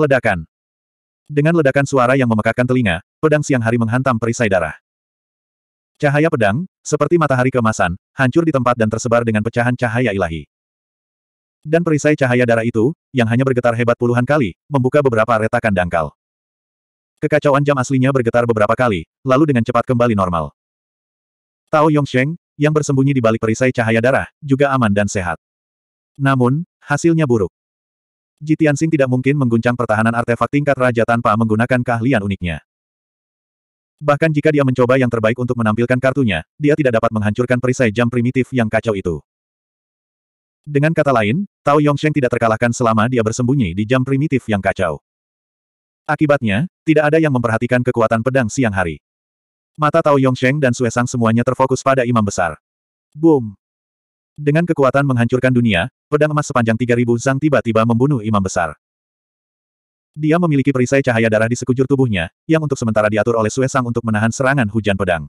Ledakan. Dengan ledakan suara yang memekakan telinga, pedang siang hari menghantam perisai darah. Cahaya pedang, seperti matahari kemasan, hancur di tempat dan tersebar dengan pecahan cahaya ilahi. Dan perisai cahaya darah itu, yang hanya bergetar hebat puluhan kali, membuka beberapa retakan dangkal. Kekacauan jam aslinya bergetar beberapa kali, lalu dengan cepat kembali normal. Tao Yongsheng, yang bersembunyi di balik perisai cahaya darah, juga aman dan sehat. Namun, hasilnya buruk. Jitian Sing tidak mungkin mengguncang pertahanan artefak tingkat raja tanpa menggunakan keahlian uniknya. Bahkan jika dia mencoba yang terbaik untuk menampilkan kartunya, dia tidak dapat menghancurkan perisai jam primitif yang kacau itu. Dengan kata lain, Tao Yongsheng tidak terkalahkan selama dia bersembunyi di jam primitif yang kacau. Akibatnya, tidak ada yang memperhatikan kekuatan pedang siang hari. Mata Tao Yongsheng dan Suesang semuanya terfokus pada imam besar. Boom! Dengan kekuatan menghancurkan dunia, pedang emas sepanjang 3000 zang tiba-tiba membunuh imam besar. Dia memiliki perisai cahaya darah di sekujur tubuhnya, yang untuk sementara diatur oleh Sue Sang untuk menahan serangan hujan pedang.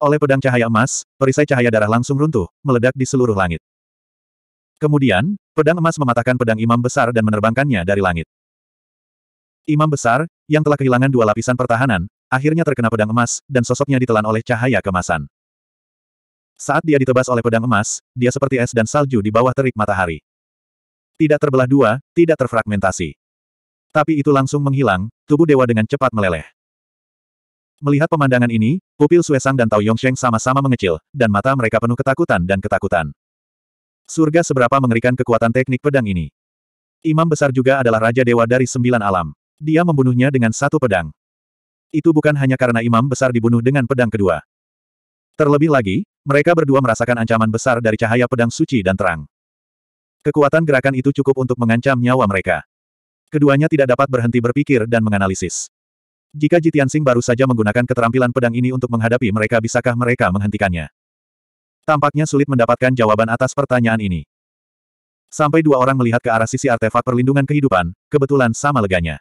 Oleh pedang cahaya emas, perisai cahaya darah langsung runtuh, meledak di seluruh langit. Kemudian, pedang emas mematahkan pedang imam besar dan menerbangkannya dari langit. Imam besar, yang telah kehilangan dua lapisan pertahanan, akhirnya terkena pedang emas, dan sosoknya ditelan oleh cahaya kemasan. Saat dia ditebas oleh pedang emas, dia seperti es dan salju di bawah terik matahari. Tidak terbelah dua, tidak terfragmentasi. Tapi itu langsung menghilang, tubuh dewa dengan cepat meleleh. Melihat pemandangan ini, pupil Suesang dan Tao Yongsheng sama-sama mengecil, dan mata mereka penuh ketakutan dan ketakutan. Surga seberapa mengerikan kekuatan teknik pedang ini. Imam besar juga adalah Raja Dewa dari sembilan alam. Dia membunuhnya dengan satu pedang. Itu bukan hanya karena imam besar dibunuh dengan pedang kedua. Terlebih lagi, mereka berdua merasakan ancaman besar dari cahaya pedang suci dan terang. Kekuatan gerakan itu cukup untuk mengancam nyawa mereka. Keduanya tidak dapat berhenti berpikir dan menganalisis. Jika Jitian Jitiansing baru saja menggunakan keterampilan pedang ini untuk menghadapi mereka bisakah mereka menghentikannya? Tampaknya sulit mendapatkan jawaban atas pertanyaan ini. Sampai dua orang melihat ke arah sisi artefak perlindungan kehidupan, kebetulan sama leganya.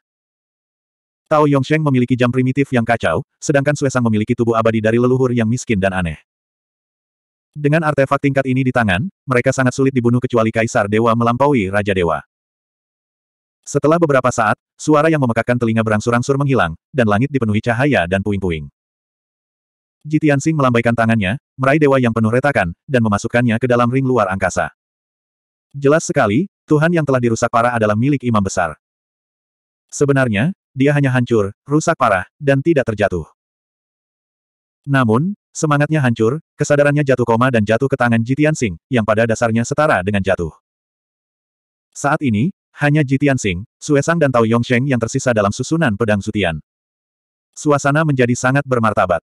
Tao Yongsheng memiliki jam primitif yang kacau, sedangkan Suesang memiliki tubuh abadi dari leluhur yang miskin dan aneh. Dengan artefak tingkat ini di tangan, mereka sangat sulit dibunuh kecuali Kaisar Dewa melampaui Raja Dewa. Setelah beberapa saat, suara yang memekakkan telinga berangsur-angsur menghilang, dan langit dipenuhi cahaya dan puing-puing. Jitiansing melambaikan tangannya, meraih dewa yang penuh retakan, dan memasukkannya ke dalam ring luar angkasa. Jelas sekali, Tuhan yang telah dirusak parah adalah milik imam besar. Sebenarnya, dia hanya hancur, rusak parah, dan tidak terjatuh. Namun, semangatnya hancur, kesadarannya jatuh koma dan jatuh ke tangan Jitian Sing, yang pada dasarnya setara dengan jatuh. Saat ini, hanya Jitian Sing, Suesang dan Tao Yongsheng yang tersisa dalam susunan pedang Sutian. Suasana menjadi sangat bermartabat.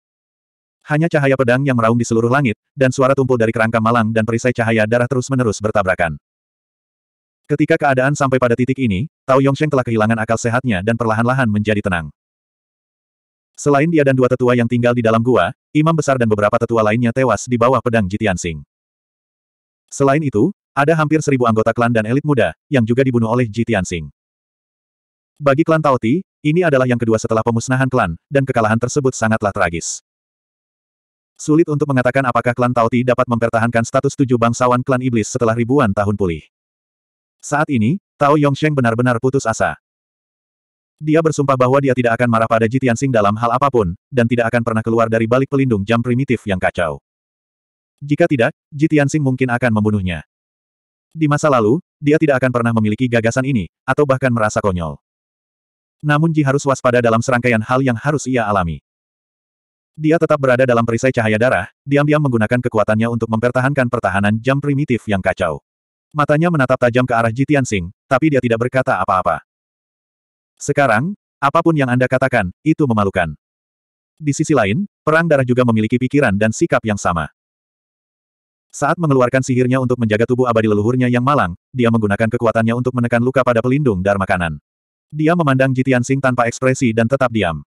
Hanya cahaya pedang yang meraung di seluruh langit, dan suara tumpul dari kerangka malang dan perisai cahaya darah terus-menerus bertabrakan. Ketika keadaan sampai pada titik ini, Tao Yongsheng telah kehilangan akal sehatnya dan perlahan-lahan menjadi tenang. Selain dia dan dua tetua yang tinggal di dalam gua, imam besar dan beberapa tetua lainnya tewas di bawah pedang Jitian Sing. Selain itu, ada hampir seribu anggota klan dan elit muda, yang juga dibunuh oleh Jitian Sing. Bagi klan Taoti, ini adalah yang kedua setelah pemusnahan klan, dan kekalahan tersebut sangatlah tragis. Sulit untuk mengatakan apakah klan Taoti dapat mempertahankan status tujuh bangsawan klan iblis setelah ribuan tahun pulih. Saat ini, Tao Yongsheng benar-benar putus asa. Dia bersumpah bahwa dia tidak akan marah pada Ji Tianxing dalam hal apapun, dan tidak akan pernah keluar dari balik pelindung jam primitif yang kacau. Jika tidak, Ji Tianxing mungkin akan membunuhnya. Di masa lalu, dia tidak akan pernah memiliki gagasan ini, atau bahkan merasa konyol. Namun Ji harus waspada dalam serangkaian hal yang harus ia alami. Dia tetap berada dalam perisai cahaya darah, diam-diam menggunakan kekuatannya untuk mempertahankan pertahanan jam primitif yang kacau. Matanya menatap tajam ke arah Jitian Sing, tapi dia tidak berkata apa-apa. Sekarang, apapun yang Anda katakan, itu memalukan. Di sisi lain, perang darah juga memiliki pikiran dan sikap yang sama. Saat mengeluarkan sihirnya untuk menjaga tubuh abadi leluhurnya yang malang, dia menggunakan kekuatannya untuk menekan luka pada pelindung Dharma kanan. Dia memandang Jitian Sing tanpa ekspresi dan tetap diam.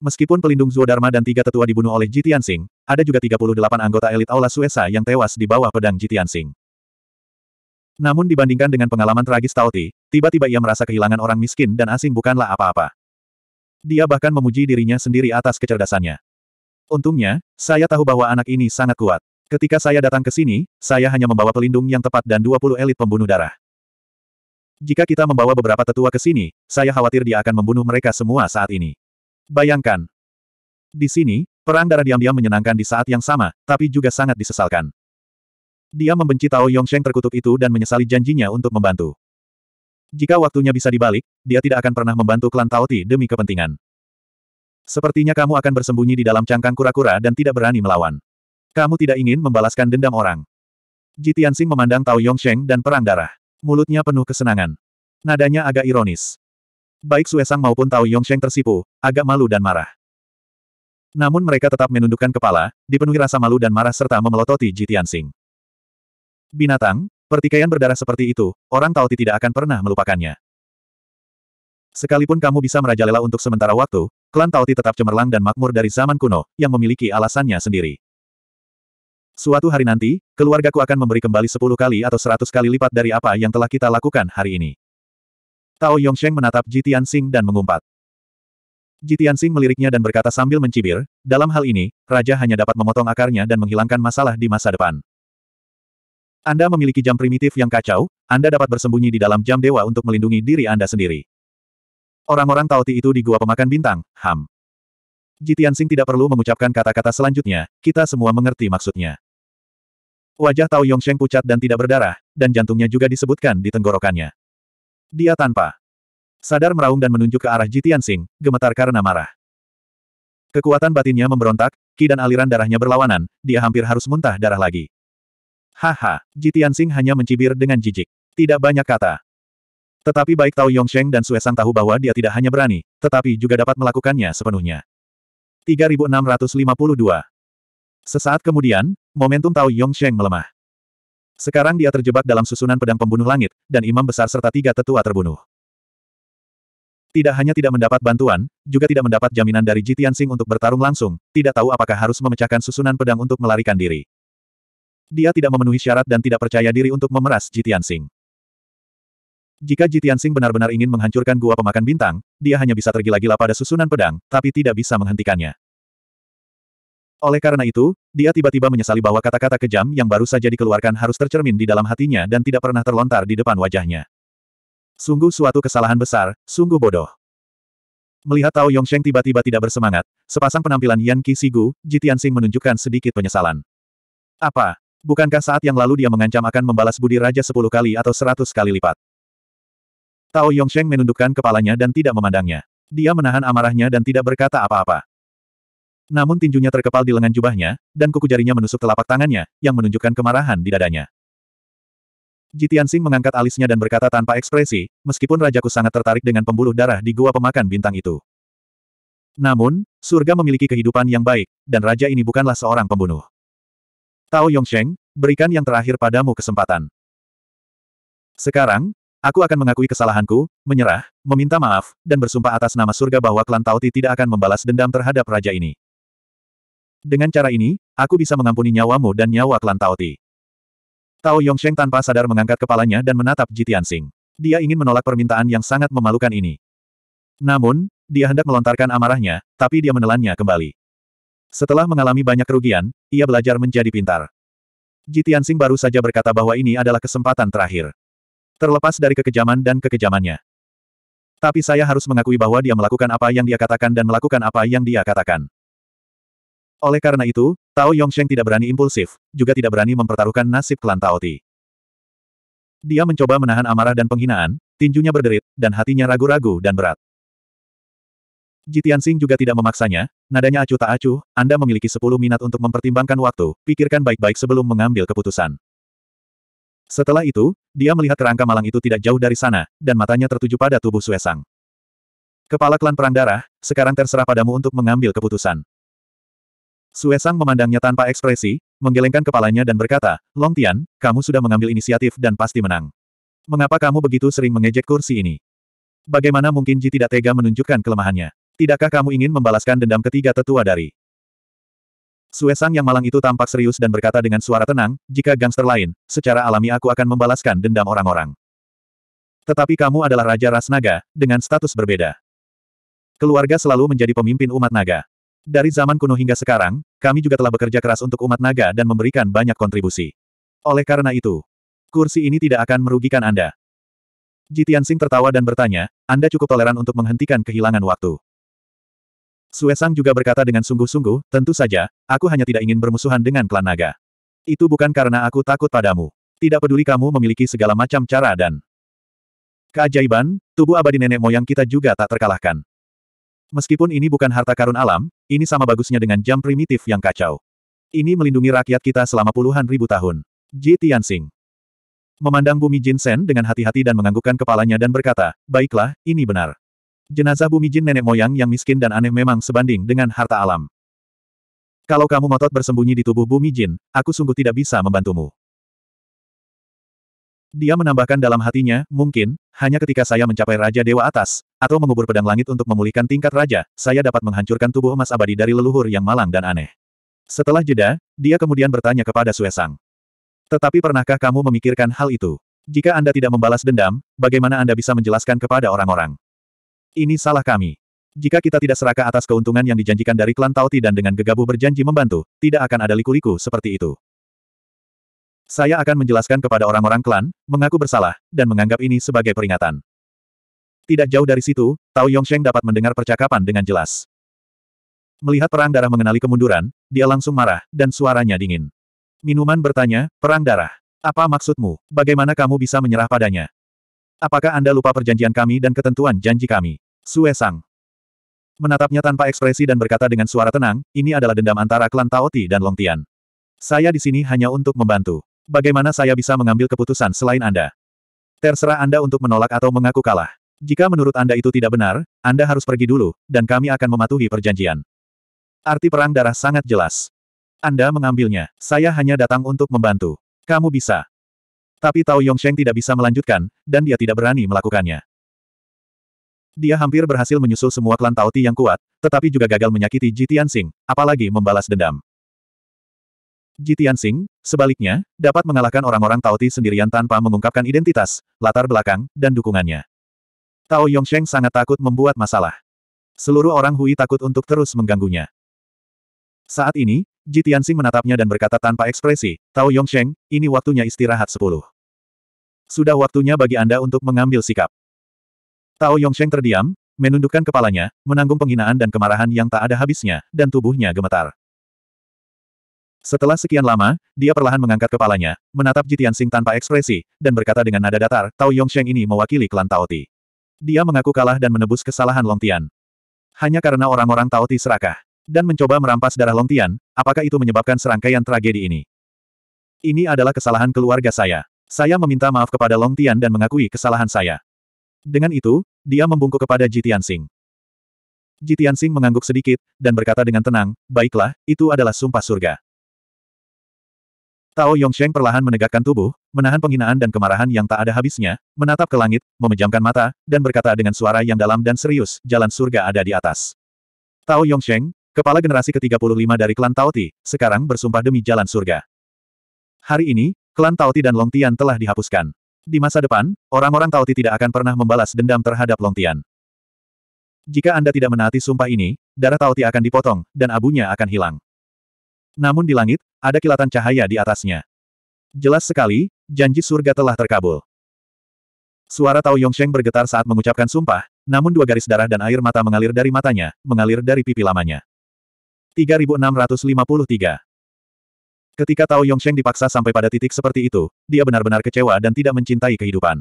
Meskipun pelindung Zuo Dharma dan tiga tetua dibunuh oleh Jitian Sing, ada juga 38 anggota elit Aula Suesa yang tewas di bawah pedang Jitian Sing. Namun dibandingkan dengan pengalaman tragis Tauti, tiba-tiba ia merasa kehilangan orang miskin dan asing bukanlah apa-apa. Dia bahkan memuji dirinya sendiri atas kecerdasannya. Untungnya, saya tahu bahwa anak ini sangat kuat. Ketika saya datang ke sini, saya hanya membawa pelindung yang tepat dan 20 elit pembunuh darah. Jika kita membawa beberapa tetua ke sini, saya khawatir dia akan membunuh mereka semua saat ini. Bayangkan. Di sini, perang darah diam-diam menyenangkan di saat yang sama, tapi juga sangat disesalkan. Dia membenci Tao Yongsheng terkutuk itu dan menyesali janjinya untuk membantu. Jika waktunya bisa dibalik, dia tidak akan pernah membantu klan Tao Ti demi kepentingan. Sepertinya kamu akan bersembunyi di dalam cangkang kura-kura dan tidak berani melawan. Kamu tidak ingin membalaskan dendam orang. Ji Tianxing memandang Tao Yongsheng dan perang darah. Mulutnya penuh kesenangan. Nadanya agak ironis. Baik Suesang maupun Tao Yongsheng tersipu, agak malu dan marah. Namun mereka tetap menundukkan kepala, dipenuhi rasa malu dan marah serta memelototi Ji Tianxing. Binatang, pertikaian berdarah seperti itu, orang Tauti tidak akan pernah melupakannya. Sekalipun kamu bisa merajalela untuk sementara waktu, klan Tauti tetap cemerlang dan makmur dari zaman kuno, yang memiliki alasannya sendiri. Suatu hari nanti, keluargaku akan memberi kembali 10 kali atau 100 kali lipat dari apa yang telah kita lakukan hari ini. Tao Yongsheng menatap Jitian Sing dan mengumpat. Jitian Sing meliriknya dan berkata sambil mencibir, dalam hal ini, raja hanya dapat memotong akarnya dan menghilangkan masalah di masa depan. Anda memiliki jam primitif yang kacau, Anda dapat bersembunyi di dalam jam dewa untuk melindungi diri Anda sendiri. Orang-orang Taoti itu di gua pemakan bintang, Ham. Jitian Sing tidak perlu mengucapkan kata-kata selanjutnya, kita semua mengerti maksudnya. Wajah Tao Yongsheng pucat dan tidak berdarah, dan jantungnya juga disebutkan di tenggorokannya. Dia tanpa sadar meraung dan menunjuk ke arah Jitian Sing, gemetar karena marah. Kekuatan batinnya memberontak, ki dan aliran darahnya berlawanan, dia hampir harus muntah darah lagi. Haha, Ji Tianxing hanya mencibir dengan jijik. Tidak banyak kata. Tetapi baik Tao Yongsheng dan Sue Sang tahu bahwa dia tidak hanya berani, tetapi juga dapat melakukannya sepenuhnya. 3652 Sesaat kemudian, momentum Tao Yongsheng melemah. Sekarang dia terjebak dalam susunan pedang pembunuh langit, dan imam besar serta tiga tetua terbunuh. Tidak hanya tidak mendapat bantuan, juga tidak mendapat jaminan dari Jitian Sing untuk bertarung langsung, tidak tahu apakah harus memecahkan susunan pedang untuk melarikan diri. Dia tidak memenuhi syarat dan tidak percaya diri untuk memeras Jitian Sing. Jika Jitian Sing benar-benar ingin menghancurkan gua pemakan bintang, dia hanya bisa tergila-gila pada susunan pedang, tapi tidak bisa menghentikannya. Oleh karena itu, dia tiba-tiba menyesali bahwa kata-kata kejam yang baru saja dikeluarkan harus tercermin di dalam hatinya dan tidak pernah terlontar di depan wajahnya. Sungguh suatu kesalahan besar, sungguh bodoh. Melihat Tao Yongsheng tiba-tiba tidak bersemangat, sepasang penampilan Yan Qi Sigu, Jitian Sing menunjukkan sedikit penyesalan. Apa? Bukankah saat yang lalu dia mengancam akan membalas budi raja sepuluh kali atau seratus kali lipat? Tao Yongsheng menundukkan kepalanya dan tidak memandangnya. Dia menahan amarahnya dan tidak berkata apa-apa. Namun tinjunya terkepal di lengan jubahnya, dan kuku jarinya menusuk telapak tangannya, yang menunjukkan kemarahan di dadanya. Jitian Sing mengangkat alisnya dan berkata tanpa ekspresi, meskipun rajaku sangat tertarik dengan pembuluh darah di gua pemakan bintang itu. Namun, surga memiliki kehidupan yang baik, dan raja ini bukanlah seorang pembunuh. Tao Yongsheng, berikan yang terakhir padamu kesempatan. Sekarang, aku akan mengakui kesalahanku, menyerah, meminta maaf, dan bersumpah atas nama surga bahwa klan Tauti tidak akan membalas dendam terhadap raja ini. Dengan cara ini, aku bisa mengampuni nyawamu dan nyawa klan Ti. Tao Yongsheng tanpa sadar mengangkat kepalanya dan menatap Jitian Sing. Dia ingin menolak permintaan yang sangat memalukan ini. Namun, dia hendak melontarkan amarahnya, tapi dia menelannya kembali. Setelah mengalami banyak kerugian, ia belajar menjadi pintar. Jitiansing baru saja berkata bahwa ini adalah kesempatan terakhir. Terlepas dari kekejaman dan kekejamannya. Tapi saya harus mengakui bahwa dia melakukan apa yang dia katakan dan melakukan apa yang dia katakan. Oleh karena itu, Tao Yongsheng tidak berani impulsif, juga tidak berani mempertaruhkan nasib klan Tao Ti. Dia mencoba menahan amarah dan penghinaan, tinjunya berderit, dan hatinya ragu-ragu dan berat. Jitian Sing juga tidak memaksanya, nadanya acuh tak acuh, Anda memiliki sepuluh minat untuk mempertimbangkan waktu, pikirkan baik-baik sebelum mengambil keputusan. Setelah itu, dia melihat kerangka malang itu tidak jauh dari sana, dan matanya tertuju pada tubuh Suesang. Kepala klan Perang Darah, sekarang terserah padamu untuk mengambil keputusan. Suesang memandangnya tanpa ekspresi, menggelengkan kepalanya dan berkata, Long Tian, kamu sudah mengambil inisiatif dan pasti menang. Mengapa kamu begitu sering mengejek kursi ini? Bagaimana mungkin Ji tidak tega menunjukkan kelemahannya? Tidakkah kamu ingin membalaskan dendam ketiga tetua dari? Suesang yang malang itu tampak serius dan berkata dengan suara tenang, jika gangster lain, secara alami aku akan membalaskan dendam orang-orang. Tetapi kamu adalah Raja Ras Naga, dengan status berbeda. Keluarga selalu menjadi pemimpin umat naga. Dari zaman kuno hingga sekarang, kami juga telah bekerja keras untuk umat naga dan memberikan banyak kontribusi. Oleh karena itu, kursi ini tidak akan merugikan Anda. Jitian Sing tertawa dan bertanya, Anda cukup toleran untuk menghentikan kehilangan waktu. Suesang juga berkata dengan sungguh-sungguh, tentu saja, aku hanya tidak ingin bermusuhan dengan klan naga. Itu bukan karena aku takut padamu. Tidak peduli kamu memiliki segala macam cara dan keajaiban, tubuh abadi nenek moyang kita juga tak terkalahkan. Meskipun ini bukan harta karun alam, ini sama bagusnya dengan jam primitif yang kacau. Ini melindungi rakyat kita selama puluhan ribu tahun. Ji Tianxing. Memandang bumi Jinsen dengan hati-hati dan menganggukkan kepalanya dan berkata, baiklah, ini benar. Jenazah bumi jin nenek moyang yang miskin dan aneh memang sebanding dengan harta alam. Kalau kamu ngotot bersembunyi di tubuh bumi jin, aku sungguh tidak bisa membantumu. Dia menambahkan dalam hatinya, mungkin, hanya ketika saya mencapai Raja Dewa Atas, atau mengubur pedang langit untuk memulihkan tingkat raja, saya dapat menghancurkan tubuh emas abadi dari leluhur yang malang dan aneh. Setelah jeda, dia kemudian bertanya kepada Suesang. Tetapi pernahkah kamu memikirkan hal itu? Jika Anda tidak membalas dendam, bagaimana Anda bisa menjelaskan kepada orang-orang? Ini salah kami. Jika kita tidak serakah atas keuntungan yang dijanjikan dari klan Tauti dan dengan gegabah berjanji membantu, tidak akan ada liku-liku seperti itu. Saya akan menjelaskan kepada orang-orang klan, mengaku bersalah, dan menganggap ini sebagai peringatan. Tidak jauh dari situ, Tao Yongsheng dapat mendengar percakapan dengan jelas. Melihat perang darah mengenali kemunduran, dia langsung marah, dan suaranya dingin. Minuman bertanya, perang darah, apa maksudmu? Bagaimana kamu bisa menyerah padanya? Apakah Anda lupa perjanjian kami dan ketentuan janji kami? Sue Menatapnya tanpa ekspresi dan berkata dengan suara tenang, ini adalah dendam antara klan Taoti dan Long Tian. Saya di sini hanya untuk membantu. Bagaimana saya bisa mengambil keputusan selain Anda? Terserah Anda untuk menolak atau mengaku kalah. Jika menurut Anda itu tidak benar, Anda harus pergi dulu, dan kami akan mematuhi perjanjian. Arti perang darah sangat jelas. Anda mengambilnya. Saya hanya datang untuk membantu. Kamu bisa. Tapi Tao Yongsheng tidak bisa melanjutkan, dan dia tidak berani melakukannya. Dia hampir berhasil menyusul semua klan Tao Ti yang kuat, tetapi juga gagal menyakiti Ji Tianxing, apalagi membalas dendam. Ji Tianxing, sebaliknya, dapat mengalahkan orang-orang Tao Ti sendirian tanpa mengungkapkan identitas, latar belakang, dan dukungannya. Tao Yongsheng sangat takut membuat masalah. Seluruh orang Hui takut untuk terus mengganggunya. Saat ini, Ji Tianxing menatapnya dan berkata tanpa ekspresi, Tao Yongsheng, ini waktunya istirahat sepuluh. Sudah waktunya bagi Anda untuk mengambil sikap. Tao Yongsheng terdiam, menundukkan kepalanya, menanggung penghinaan dan kemarahan yang tak ada habisnya, dan tubuhnya gemetar. Setelah sekian lama, dia perlahan mengangkat kepalanya, menatap Jitian Sing tanpa ekspresi, dan berkata dengan nada datar, Tao Yongsheng ini mewakili klan Tao Ti. Dia mengaku kalah dan menebus kesalahan Long Tian. Hanya karena orang-orang Tao Ti serakah, dan mencoba merampas darah Long Tian, apakah itu menyebabkan serangkaian tragedi ini? Ini adalah kesalahan keluarga saya. Saya meminta maaf kepada Long Tian dan mengakui kesalahan saya. Dengan itu, dia membungkuk kepada Jitian Sing. Jitian mengangguk sedikit, dan berkata dengan tenang, baiklah, itu adalah sumpah surga. Tao Yongsheng perlahan menegakkan tubuh, menahan penghinaan dan kemarahan yang tak ada habisnya, menatap ke langit, memejamkan mata, dan berkata dengan suara yang dalam dan serius, jalan surga ada di atas. Tao Yongsheng, kepala generasi ke-35 dari klan Tao Ti, sekarang bersumpah demi jalan surga. Hari ini, klan Tao Ti dan Long Tian telah dihapuskan. Di masa depan, orang-orang Tauti tidak akan pernah membalas dendam terhadap Longtian. Jika Anda tidak menaati sumpah ini, darah Tauti akan dipotong, dan abunya akan hilang. Namun di langit, ada kilatan cahaya di atasnya. Jelas sekali, janji surga telah terkabul. Suara Tao Yongsheng bergetar saat mengucapkan sumpah, namun dua garis darah dan air mata mengalir dari matanya, mengalir dari pipi lamanya. 3653 Ketika Tao Yongsheng dipaksa sampai pada titik seperti itu, dia benar-benar kecewa dan tidak mencintai kehidupan.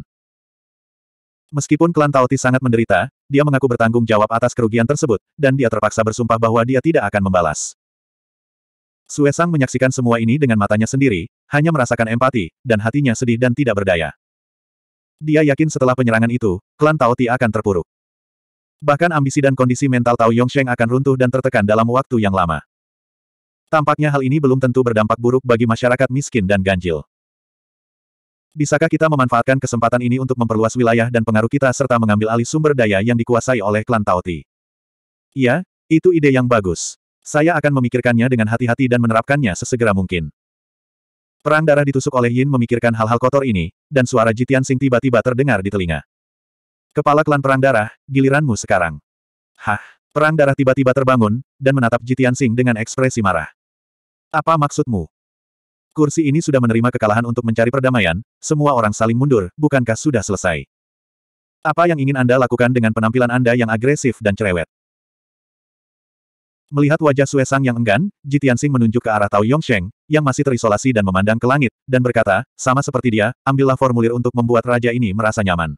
Meskipun klan Tao Ti sangat menderita, dia mengaku bertanggung jawab atas kerugian tersebut, dan dia terpaksa bersumpah bahwa dia tidak akan membalas. Sang menyaksikan semua ini dengan matanya sendiri, hanya merasakan empati, dan hatinya sedih dan tidak berdaya. Dia yakin setelah penyerangan itu, klan Tao Ti akan terpuruk. Bahkan ambisi dan kondisi mental Tao Yongsheng akan runtuh dan tertekan dalam waktu yang lama. Tampaknya hal ini belum tentu berdampak buruk bagi masyarakat miskin dan ganjil. Bisakah kita memanfaatkan kesempatan ini untuk memperluas wilayah dan pengaruh kita serta mengambil alih sumber daya yang dikuasai oleh klan Taoti? Ya, itu ide yang bagus. Saya akan memikirkannya dengan hati-hati dan menerapkannya sesegera mungkin. Perang darah ditusuk oleh Yin memikirkan hal-hal kotor ini, dan suara Jitian Sing tiba-tiba terdengar di telinga. Kepala klan perang darah, giliranmu sekarang. Hah, perang darah tiba-tiba terbangun, dan menatap Jitian Sing dengan ekspresi marah. Apa maksudmu? Kursi ini sudah menerima kekalahan untuk mencari perdamaian, semua orang saling mundur, bukankah sudah selesai? Apa yang ingin Anda lakukan dengan penampilan Anda yang agresif dan cerewet? Melihat wajah Sue Sang yang enggan, Jitiansing menunjuk ke arah Tao Yongsheng, yang masih terisolasi dan memandang ke langit, dan berkata, sama seperti dia, ambillah formulir untuk membuat raja ini merasa nyaman.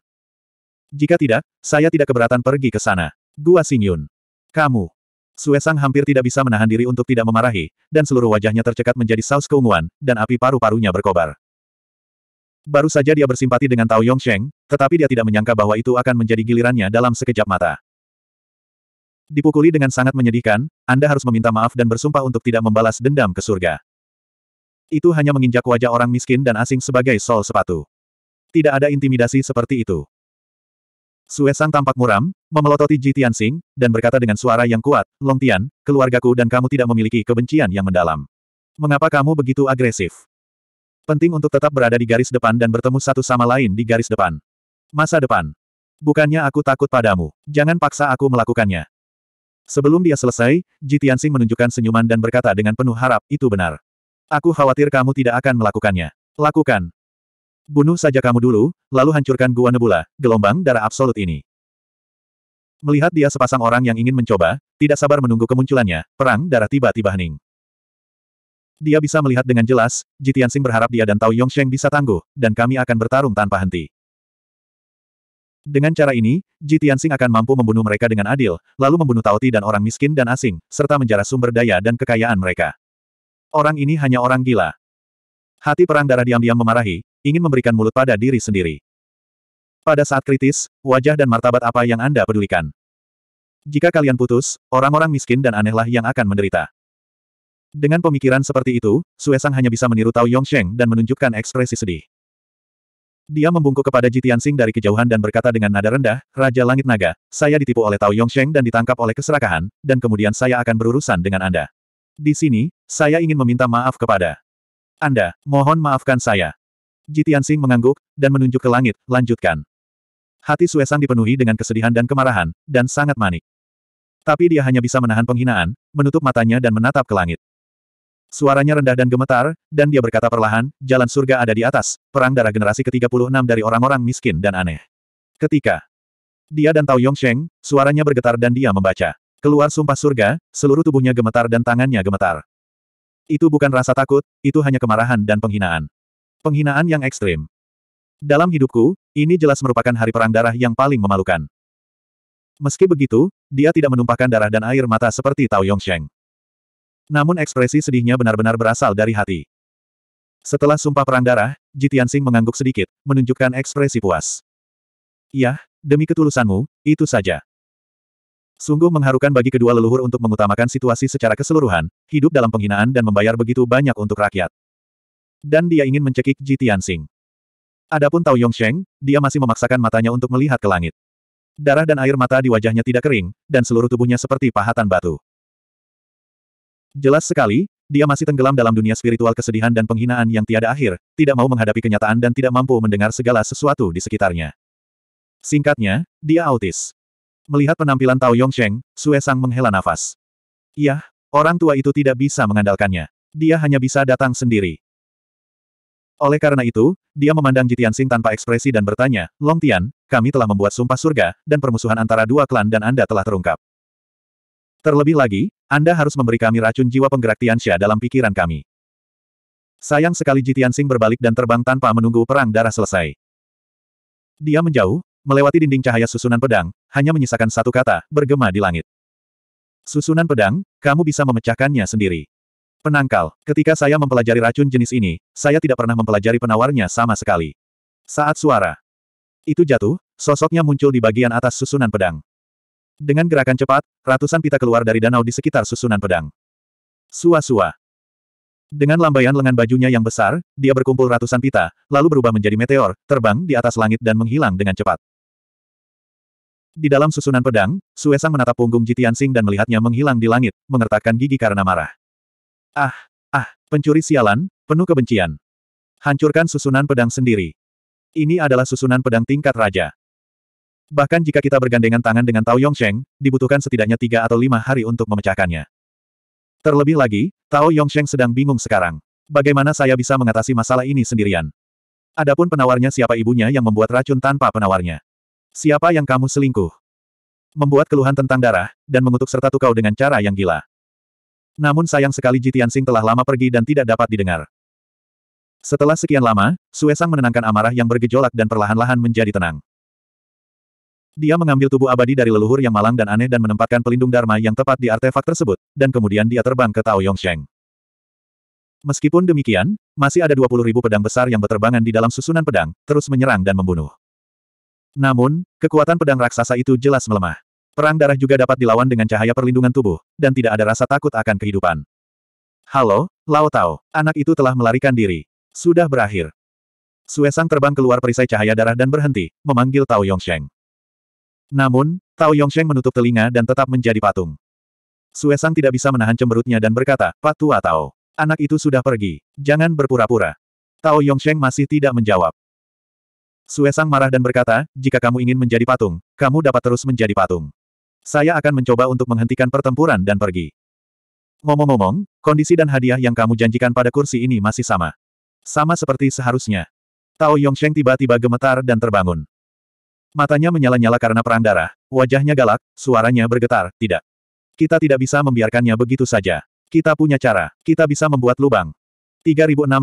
Jika tidak, saya tidak keberatan pergi ke sana. Gua Xingyun. Kamu. Suesang hampir tidak bisa menahan diri untuk tidak memarahi, dan seluruh wajahnya tercekat menjadi saus keunguan, dan api paru-parunya berkobar. Baru saja dia bersimpati dengan Tao Yongsheng, tetapi dia tidak menyangka bahwa itu akan menjadi gilirannya dalam sekejap mata. Dipukuli dengan sangat menyedihkan, Anda harus meminta maaf dan bersumpah untuk tidak membalas dendam ke surga. Itu hanya menginjak wajah orang miskin dan asing sebagai sol sepatu. Tidak ada intimidasi seperti itu. Suesang tampak muram, memelototi Ji Tianxing, dan berkata dengan suara yang kuat, Long Tian, keluargaku dan kamu tidak memiliki kebencian yang mendalam. Mengapa kamu begitu agresif? Penting untuk tetap berada di garis depan dan bertemu satu sama lain di garis depan. Masa depan. Bukannya aku takut padamu. Jangan paksa aku melakukannya. Sebelum dia selesai, Ji Tianxing menunjukkan senyuman dan berkata dengan penuh harap, itu benar. Aku khawatir kamu tidak akan melakukannya. Lakukan. Bunuh saja kamu dulu, lalu hancurkan gua nebula, gelombang darah absolut ini. Melihat dia sepasang orang yang ingin mencoba, tidak sabar menunggu kemunculannya, perang darah tiba-tiba hening. Dia bisa melihat dengan jelas, Jitian Sing berharap dia dan Tao Yongsheng bisa tangguh, dan kami akan bertarung tanpa henti. Dengan cara ini, Jitian Sing akan mampu membunuh mereka dengan adil, lalu membunuh Tao Ti dan orang miskin dan asing, serta menjara sumber daya dan kekayaan mereka. Orang ini hanya orang gila. Hati perang darah diam-diam memarahi, ingin memberikan mulut pada diri sendiri. Pada saat kritis, wajah dan martabat apa yang Anda pedulikan? Jika kalian putus, orang-orang miskin dan anehlah yang akan menderita. Dengan pemikiran seperti itu, Suesang hanya bisa meniru Tao Yongsheng dan menunjukkan ekspresi sedih. Dia membungkuk kepada Tianxing dari kejauhan dan berkata dengan nada rendah, Raja Langit Naga, saya ditipu oleh Tao Yongsheng dan ditangkap oleh keserakahan, dan kemudian saya akan berurusan dengan Anda. Di sini, saya ingin meminta maaf kepada Anda, mohon maafkan saya. Tianxing mengangguk, dan menunjuk ke langit, lanjutkan. Hati Suesan dipenuhi dengan kesedihan dan kemarahan, dan sangat manik. Tapi dia hanya bisa menahan penghinaan, menutup matanya dan menatap ke langit. Suaranya rendah dan gemetar, dan dia berkata perlahan, jalan surga ada di atas, perang darah generasi ke-36 dari orang-orang miskin dan aneh. Ketika dia dan Tao Yongsheng, suaranya bergetar dan dia membaca. Keluar sumpah surga, seluruh tubuhnya gemetar dan tangannya gemetar. Itu bukan rasa takut, itu hanya kemarahan dan penghinaan. Penghinaan yang ekstrim. Dalam hidupku, ini jelas merupakan hari perang darah yang paling memalukan. Meski begitu, dia tidak menumpahkan darah dan air mata seperti Tao Yongsheng. Namun ekspresi sedihnya benar-benar berasal dari hati. Setelah sumpah perang darah, Jitiansing mengangguk sedikit, menunjukkan ekspresi puas. Yah, demi ketulusanmu, itu saja. Sungguh mengharukan bagi kedua leluhur untuk mengutamakan situasi secara keseluruhan, hidup dalam penghinaan dan membayar begitu banyak untuk rakyat. Dan dia ingin mencekik Ji Tianxing. Adapun Tao Yongsheng, dia masih memaksakan matanya untuk melihat ke langit. Darah dan air mata di wajahnya tidak kering, dan seluruh tubuhnya seperti pahatan batu. Jelas sekali, dia masih tenggelam dalam dunia spiritual kesedihan dan penghinaan yang tiada akhir, tidak mau menghadapi kenyataan dan tidak mampu mendengar segala sesuatu di sekitarnya. Singkatnya, dia autis. Melihat penampilan Tao Yongsheng, Sue Sang menghela nafas. Yah, orang tua itu tidak bisa mengandalkannya. Dia hanya bisa datang sendiri. Oleh karena itu, dia memandang Jitian Sing tanpa ekspresi dan bertanya, Long Tian, kami telah membuat sumpah surga, dan permusuhan antara dua klan dan Anda telah terungkap. Terlebih lagi, Anda harus memberi kami racun jiwa penggerak Tianxia dalam pikiran kami. Sayang sekali Jitian Sing berbalik dan terbang tanpa menunggu perang darah selesai. Dia menjauh, melewati dinding cahaya susunan pedang, hanya menyisakan satu kata, bergema di langit. Susunan pedang, kamu bisa memecahkannya sendiri. Penangkal, ketika saya mempelajari racun jenis ini, saya tidak pernah mempelajari penawarnya sama sekali. Saat suara itu jatuh, sosoknya muncul di bagian atas susunan pedang. Dengan gerakan cepat, ratusan pita keluar dari danau di sekitar susunan pedang. Sua-sua. Dengan lambaian lengan bajunya yang besar, dia berkumpul ratusan pita, lalu berubah menjadi meteor, terbang di atas langit dan menghilang dengan cepat. Di dalam susunan pedang, Suesang menatap punggung Jitian Sing dan melihatnya menghilang di langit, mengertakkan gigi karena marah. Ah, ah, pencuri sialan, penuh kebencian. Hancurkan susunan pedang sendiri. Ini adalah susunan pedang tingkat raja. Bahkan jika kita bergandengan tangan dengan Tao Yongsheng, dibutuhkan setidaknya tiga atau lima hari untuk memecahkannya. Terlebih lagi, Tao Yongsheng sedang bingung sekarang. Bagaimana saya bisa mengatasi masalah ini sendirian? Adapun penawarnya siapa ibunya yang membuat racun tanpa penawarnya? Siapa yang kamu selingkuh? Membuat keluhan tentang darah, dan mengutuk serta tukau dengan cara yang gila. Namun sayang sekali Jitiansing telah lama pergi dan tidak dapat didengar. Setelah sekian lama, Suesang menenangkan amarah yang bergejolak dan perlahan-lahan menjadi tenang. Dia mengambil tubuh abadi dari leluhur yang malang dan aneh dan menempatkan pelindung Dharma yang tepat di artefak tersebut, dan kemudian dia terbang ke Tao Yongsheng. Meskipun demikian, masih ada 20 ribu pedang besar yang berterbangan di dalam susunan pedang, terus menyerang dan membunuh. Namun, kekuatan pedang raksasa itu jelas melemah. Perang darah juga dapat dilawan dengan cahaya perlindungan tubuh, dan tidak ada rasa takut akan kehidupan. Halo, Lao Tao, anak itu telah melarikan diri. Sudah berakhir. Suesang terbang keluar perisai cahaya darah dan berhenti, memanggil Tao Yongsheng. Namun, Tao Yongsheng menutup telinga dan tetap menjadi patung. Suesang tidak bisa menahan cemberutnya dan berkata, Pak Tua Tao, anak itu sudah pergi, jangan berpura-pura. Tao Yongsheng masih tidak menjawab. Suesang marah dan berkata, jika kamu ingin menjadi patung, kamu dapat terus menjadi patung. Saya akan mencoba untuk menghentikan pertempuran dan pergi. Ngomong-ngomong, kondisi dan hadiah yang kamu janjikan pada kursi ini masih sama. Sama seperti seharusnya. Tao Yongsheng tiba-tiba gemetar dan terbangun. Matanya menyala-nyala karena perang darah, wajahnya galak, suaranya bergetar, tidak. Kita tidak bisa membiarkannya begitu saja. Kita punya cara, kita bisa membuat lubang. 3654.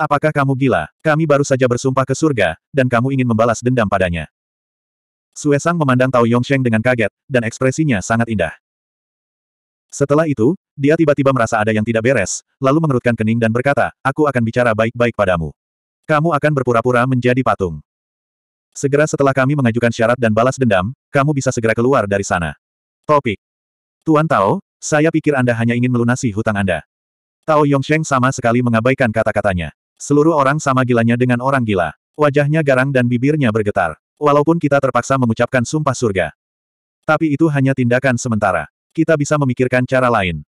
Apakah kamu gila? Kami baru saja bersumpah ke surga, dan kamu ingin membalas dendam padanya. Suesang memandang Tao Yongsheng dengan kaget, dan ekspresinya sangat indah. Setelah itu, dia tiba-tiba merasa ada yang tidak beres, lalu mengerutkan kening dan berkata, aku akan bicara baik-baik padamu. Kamu akan berpura-pura menjadi patung. Segera setelah kami mengajukan syarat dan balas dendam, kamu bisa segera keluar dari sana. Topik. Tuan Tao, saya pikir Anda hanya ingin melunasi hutang Anda. Tao Yongsheng sama sekali mengabaikan kata-katanya. Seluruh orang sama gilanya dengan orang gila. Wajahnya garang dan bibirnya bergetar. Walaupun kita terpaksa mengucapkan sumpah surga. Tapi itu hanya tindakan sementara. Kita bisa memikirkan cara lain.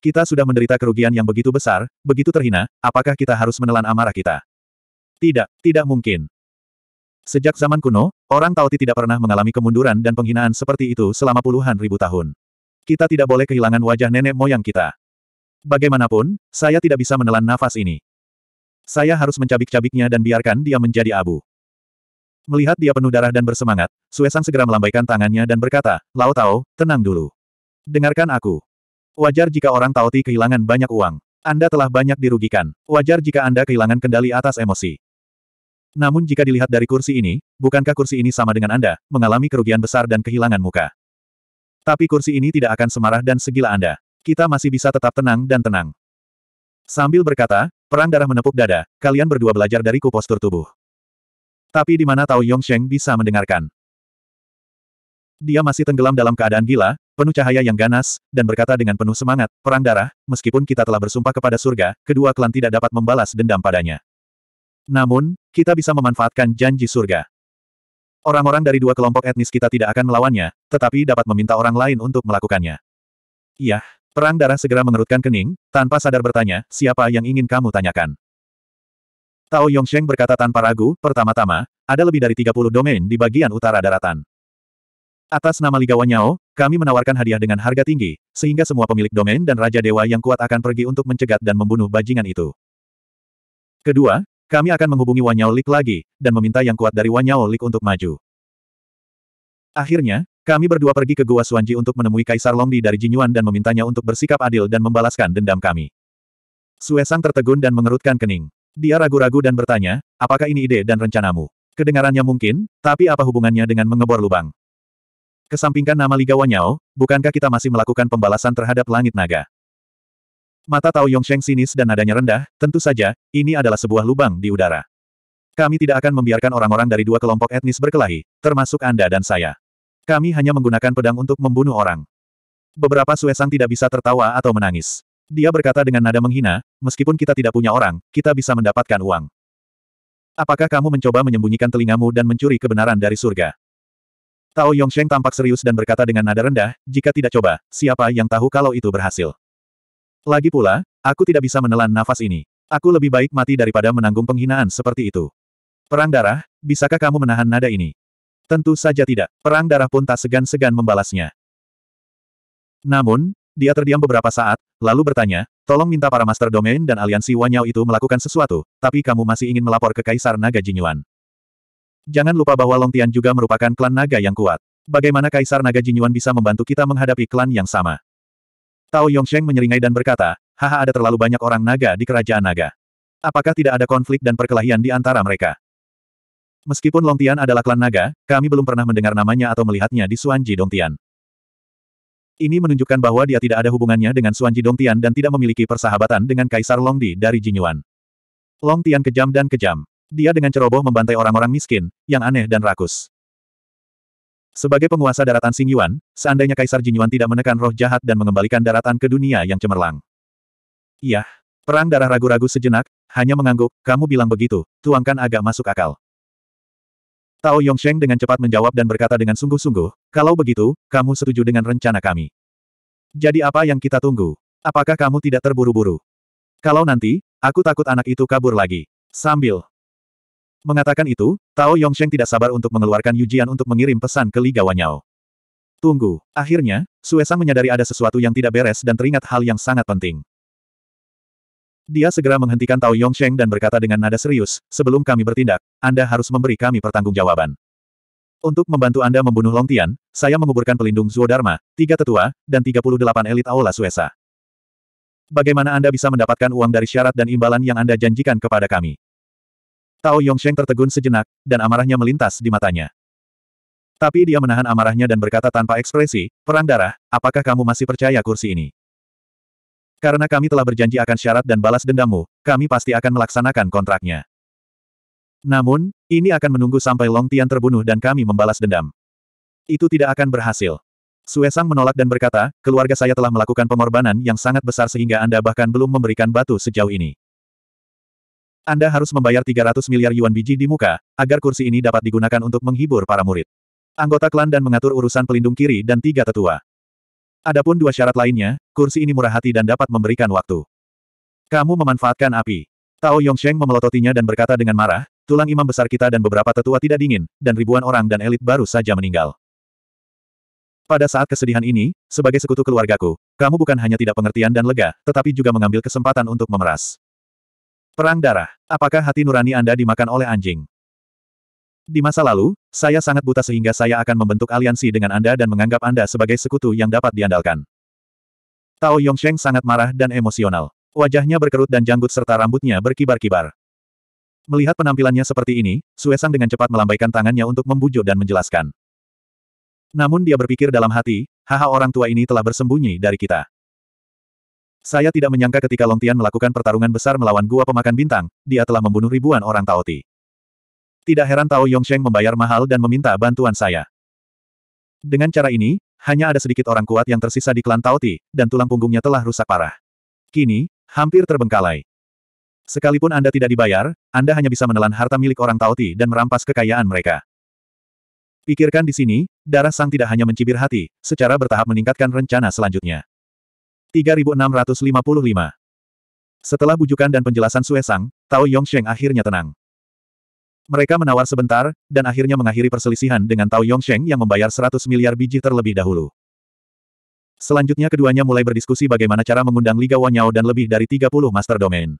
Kita sudah menderita kerugian yang begitu besar, begitu terhina, apakah kita harus menelan amarah kita? Tidak, tidak mungkin. Sejak zaman kuno, orang Tauti tidak pernah mengalami kemunduran dan penghinaan seperti itu selama puluhan ribu tahun. Kita tidak boleh kehilangan wajah nenek moyang kita. Bagaimanapun, saya tidak bisa menelan nafas ini. Saya harus mencabik-cabiknya dan biarkan dia menjadi abu. Melihat dia penuh darah dan bersemangat, Suesang segera melambaikan tangannya dan berkata, Lao Tao, tenang dulu. Dengarkan aku. Wajar jika orang Ti kehilangan banyak uang. Anda telah banyak dirugikan. Wajar jika Anda kehilangan kendali atas emosi. Namun jika dilihat dari kursi ini, bukankah kursi ini sama dengan Anda, mengalami kerugian besar dan kehilangan muka? Tapi kursi ini tidak akan semarah dan segila Anda. Kita masih bisa tetap tenang dan tenang. Sambil berkata, perang darah menepuk dada, kalian berdua belajar dari postur tubuh. Tapi di mana Tao Yongsheng bisa mendengarkan? Dia masih tenggelam dalam keadaan gila, penuh cahaya yang ganas, dan berkata dengan penuh semangat, Perang darah, meskipun kita telah bersumpah kepada surga, kedua klan tidak dapat membalas dendam padanya. Namun, kita bisa memanfaatkan janji surga. Orang-orang dari dua kelompok etnis kita tidak akan melawannya, tetapi dapat meminta orang lain untuk melakukannya. Iya, perang darah segera mengerutkan kening, tanpa sadar bertanya, siapa yang ingin kamu tanyakan? Tao Yongsheng berkata tanpa ragu, pertama-tama, ada lebih dari 30 domain di bagian utara daratan. Atas nama Liga Wanyao, kami menawarkan hadiah dengan harga tinggi, sehingga semua pemilik domain dan Raja Dewa yang kuat akan pergi untuk mencegat dan membunuh bajingan itu. Kedua, kami akan menghubungi Wanyao Lik lagi, dan meminta yang kuat dari Wanyao Lik untuk maju. Akhirnya, kami berdua pergi ke Gua Suanji untuk menemui Kaisar Longdi dari Jinyuan dan memintanya untuk bersikap adil dan membalaskan dendam kami. Suesang tertegun dan mengerutkan kening. Dia ragu-ragu dan bertanya, apakah ini ide dan rencanamu? Kedengarannya mungkin, tapi apa hubungannya dengan mengebor lubang? Kesampingkan nama Liga Wanyao, bukankah kita masih melakukan pembalasan terhadap langit naga? Mata Tao Yongsheng sinis dan nadanya rendah, tentu saja, ini adalah sebuah lubang di udara. Kami tidak akan membiarkan orang-orang dari dua kelompok etnis berkelahi, termasuk Anda dan saya. Kami hanya menggunakan pedang untuk membunuh orang. Beberapa suesang tidak bisa tertawa atau menangis. Dia berkata dengan nada menghina, meskipun kita tidak punya orang, kita bisa mendapatkan uang. Apakah kamu mencoba menyembunyikan telingamu dan mencuri kebenaran dari surga? Tao Yongsheng tampak serius dan berkata dengan nada rendah, jika tidak coba, siapa yang tahu kalau itu berhasil? Lagi pula, aku tidak bisa menelan nafas ini. Aku lebih baik mati daripada menanggung penghinaan seperti itu. Perang darah, bisakah kamu menahan nada ini? Tentu saja tidak. Perang darah pun tak segan-segan membalasnya. Namun, dia terdiam beberapa saat, lalu bertanya, tolong minta para Master Domain dan aliansi Wanyao itu melakukan sesuatu, tapi kamu masih ingin melapor ke Kaisar Naga Jinyuan. Jangan lupa bahwa Long Tian juga merupakan klan naga yang kuat. Bagaimana Kaisar Naga Jinyuan bisa membantu kita menghadapi klan yang sama? Tao Yongsheng menyeringai dan berkata, haha ada terlalu banyak orang naga di kerajaan naga. Apakah tidak ada konflik dan perkelahian di antara mereka? Meskipun Long Tian adalah klan naga, kami belum pernah mendengar namanya atau melihatnya di Suanji Tian. Ini menunjukkan bahwa dia tidak ada hubungannya dengan Suanji Dongtian dan tidak memiliki persahabatan dengan Kaisar Longdi dari Jinyuan. Long Tian kejam dan kejam. Dia dengan ceroboh membantai orang-orang miskin, yang aneh dan rakus. Sebagai penguasa daratan Xing Yuan, seandainya Kaisar Jinyuan tidak menekan roh jahat dan mengembalikan daratan ke dunia yang cemerlang. Yah, Perang darah ragu-ragu sejenak, hanya mengangguk, kamu bilang begitu, tuangkan agak masuk akal. Tao Yongsheng dengan cepat menjawab dan berkata dengan sungguh-sungguh, kalau begitu, kamu setuju dengan rencana kami. Jadi apa yang kita tunggu? Apakah kamu tidak terburu-buru? Kalau nanti, aku takut anak itu kabur lagi. Sambil mengatakan itu, Tao Yongsheng tidak sabar untuk mengeluarkan Yujian untuk mengirim pesan ke Liga Wanyao. Tunggu. Akhirnya, Suesang menyadari ada sesuatu yang tidak beres dan teringat hal yang sangat penting. Dia segera menghentikan Tao Yongsheng dan berkata dengan nada serius, sebelum kami bertindak, Anda harus memberi kami pertanggungjawaban. Untuk membantu Anda membunuh Long Tian, saya menguburkan pelindung Zuo tiga tetua, dan 38 elit Aula Suesa. Bagaimana Anda bisa mendapatkan uang dari syarat dan imbalan yang Anda janjikan kepada kami? Tao Yongsheng tertegun sejenak, dan amarahnya melintas di matanya. Tapi dia menahan amarahnya dan berkata tanpa ekspresi, Perang Darah, apakah kamu masih percaya kursi ini? Karena kami telah berjanji akan syarat dan balas dendammu, kami pasti akan melaksanakan kontraknya. Namun, ini akan menunggu sampai Long Tian terbunuh dan kami membalas dendam. Itu tidak akan berhasil. Suesang menolak dan berkata, keluarga saya telah melakukan pengorbanan yang sangat besar sehingga Anda bahkan belum memberikan batu sejauh ini. Anda harus membayar 300 miliar yuan biji di muka, agar kursi ini dapat digunakan untuk menghibur para murid. Anggota klan dan mengatur urusan pelindung kiri dan tiga tetua. Adapun dua syarat lainnya, kursi ini murah hati dan dapat memberikan waktu. Kamu memanfaatkan api. Tao Yongsheng memelototinya dan berkata dengan marah, tulang imam besar kita dan beberapa tetua tidak dingin, dan ribuan orang dan elit baru saja meninggal. Pada saat kesedihan ini, sebagai sekutu keluargaku, kamu bukan hanya tidak pengertian dan lega, tetapi juga mengambil kesempatan untuk memeras. Perang darah. Apakah hati nurani Anda dimakan oleh anjing? Di masa lalu, saya sangat buta sehingga saya akan membentuk aliansi dengan Anda dan menganggap Anda sebagai sekutu yang dapat diandalkan. Tao Yongsheng sangat marah dan emosional. Wajahnya berkerut dan janggut serta rambutnya berkibar-kibar. Melihat penampilannya seperti ini, Suesang dengan cepat melambaikan tangannya untuk membujuk dan menjelaskan. Namun dia berpikir dalam hati, haha orang tua ini telah bersembunyi dari kita. Saya tidak menyangka ketika Longtian melakukan pertarungan besar melawan gua pemakan bintang, dia telah membunuh ribuan orang Ti. Tidak heran Tao Yongsheng membayar mahal dan meminta bantuan saya. Dengan cara ini, hanya ada sedikit orang kuat yang tersisa di klan Tao Ti, dan tulang punggungnya telah rusak parah. Kini, hampir terbengkalai. Sekalipun Anda tidak dibayar, Anda hanya bisa menelan harta milik orang Tao Ti dan merampas kekayaan mereka. Pikirkan di sini, darah sang tidak hanya mencibir hati, secara bertahap meningkatkan rencana selanjutnya. 3655 Setelah bujukan dan penjelasan Sue Sang, Tao Yongsheng akhirnya tenang. Mereka menawar sebentar, dan akhirnya mengakhiri perselisihan dengan Tao Yongsheng yang membayar 100 miliar biji terlebih dahulu. Selanjutnya keduanya mulai berdiskusi bagaimana cara mengundang Liga Wanyao dan lebih dari 30 Master Domain.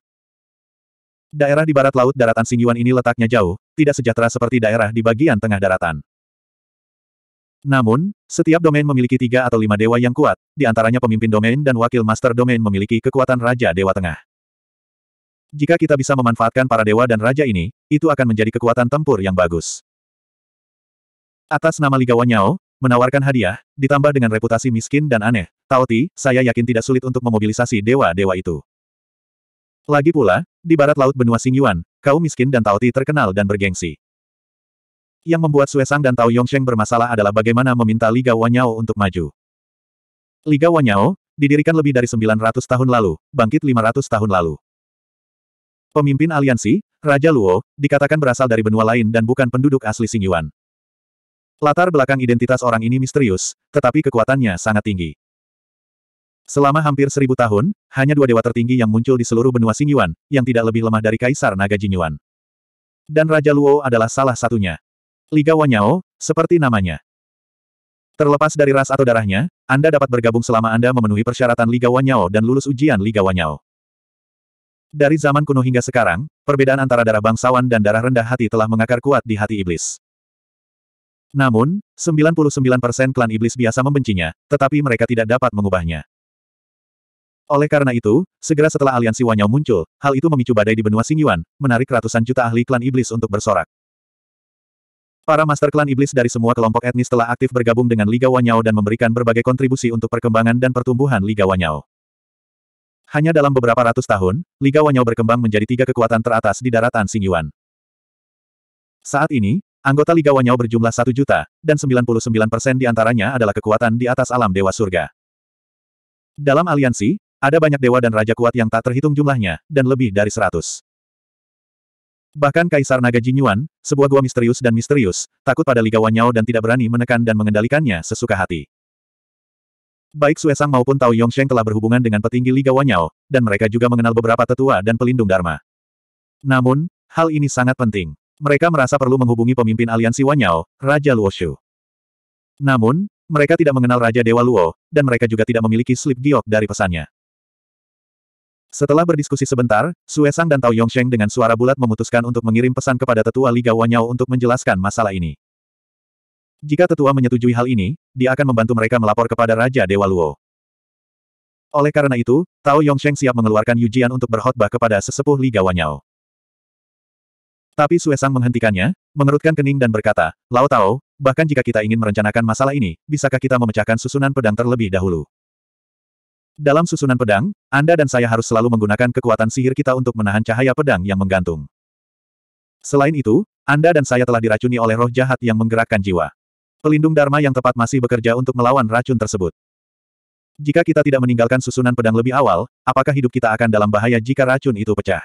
Daerah di barat laut daratan Singyuan ini letaknya jauh, tidak sejahtera seperti daerah di bagian tengah daratan. Namun, setiap domain memiliki tiga atau lima dewa yang kuat, di antaranya pemimpin domain dan wakil master domain memiliki kekuatan Raja Dewa Tengah. Jika kita bisa memanfaatkan para dewa dan raja ini, itu akan menjadi kekuatan tempur yang bagus. Atas nama Liga Wanyao, menawarkan hadiah, ditambah dengan reputasi miskin dan aneh, Taoti, saya yakin tidak sulit untuk memobilisasi dewa-dewa itu. Lagi pula, di barat laut benua Xingyuan, kaum miskin dan Taoti terkenal dan bergengsi. Yang membuat Suesang dan Tao Yongsheng bermasalah adalah bagaimana meminta Liga Wanyao untuk maju. Liga Wanyao, didirikan lebih dari 900 tahun lalu, bangkit 500 tahun lalu. Pemimpin aliansi, Raja Luo, dikatakan berasal dari benua lain dan bukan penduduk asli Singyuan. Latar belakang identitas orang ini misterius, tetapi kekuatannya sangat tinggi. Selama hampir seribu tahun, hanya dua dewa tertinggi yang muncul di seluruh benua Singyuan, yang tidak lebih lemah dari Kaisar Naga Jinyuan. Dan Raja Luo adalah salah satunya. Liga Wanyao, seperti namanya. Terlepas dari ras atau darahnya, Anda dapat bergabung selama Anda memenuhi persyaratan Liga Wanyao dan lulus ujian Liga Wanyao. Dari zaman kuno hingga sekarang, perbedaan antara darah bangsawan dan darah rendah hati telah mengakar kuat di hati iblis. Namun, 99% klan iblis biasa membencinya, tetapi mereka tidak dapat mengubahnya. Oleh karena itu, segera setelah aliansi Wanyao muncul, hal itu memicu badai di benua Singyuan, menarik ratusan juta ahli klan iblis untuk bersorak. Para master klan iblis dari semua kelompok etnis telah aktif bergabung dengan Liga Wanyao dan memberikan berbagai kontribusi untuk perkembangan dan pertumbuhan Liga Wanyao. Hanya dalam beberapa ratus tahun, Liga Wanyao berkembang menjadi tiga kekuatan teratas di daratan Xingyuan. Saat ini, anggota Liga Wanyao berjumlah satu juta, dan 99 persen di antaranya adalah kekuatan di atas alam Dewa Surga. Dalam aliansi, ada banyak dewa dan raja kuat yang tak terhitung jumlahnya, dan lebih dari seratus. Bahkan Kaisar Naga Jinyuan, sebuah gua misterius dan misterius, takut pada Liga Wanyao dan tidak berani menekan dan mengendalikannya sesuka hati. Baik Suesang maupun Tao Yongsheng telah berhubungan dengan petinggi Liga Wanyao, dan mereka juga mengenal beberapa tetua dan pelindung Dharma. Namun, hal ini sangat penting. Mereka merasa perlu menghubungi pemimpin aliansi Wanyao, Raja Luoshu. Namun, mereka tidak mengenal Raja Dewa Luo, dan mereka juga tidak memiliki slip giok dari pesannya. Setelah berdiskusi sebentar, Suesang dan Tao Yongsheng dengan suara bulat memutuskan untuk mengirim pesan kepada tetua Liga Wanyao untuk menjelaskan masalah ini. Jika tetua menyetujui hal ini, dia akan membantu mereka melapor kepada Raja Dewa Luo. Oleh karena itu, Tao Yongsheng siap mengeluarkan Yujian untuk berkhotbah kepada sesepuh Li Gawanyao. Tapi Suesang menghentikannya, mengerutkan kening dan berkata, Lao Tao, bahkan jika kita ingin merencanakan masalah ini, bisakah kita memecahkan susunan pedang terlebih dahulu? Dalam susunan pedang, Anda dan saya harus selalu menggunakan kekuatan sihir kita untuk menahan cahaya pedang yang menggantung. Selain itu, Anda dan saya telah diracuni oleh roh jahat yang menggerakkan jiwa. Pelindung Dharma yang tepat masih bekerja untuk melawan racun tersebut. Jika kita tidak meninggalkan susunan pedang lebih awal, apakah hidup kita akan dalam bahaya jika racun itu pecah?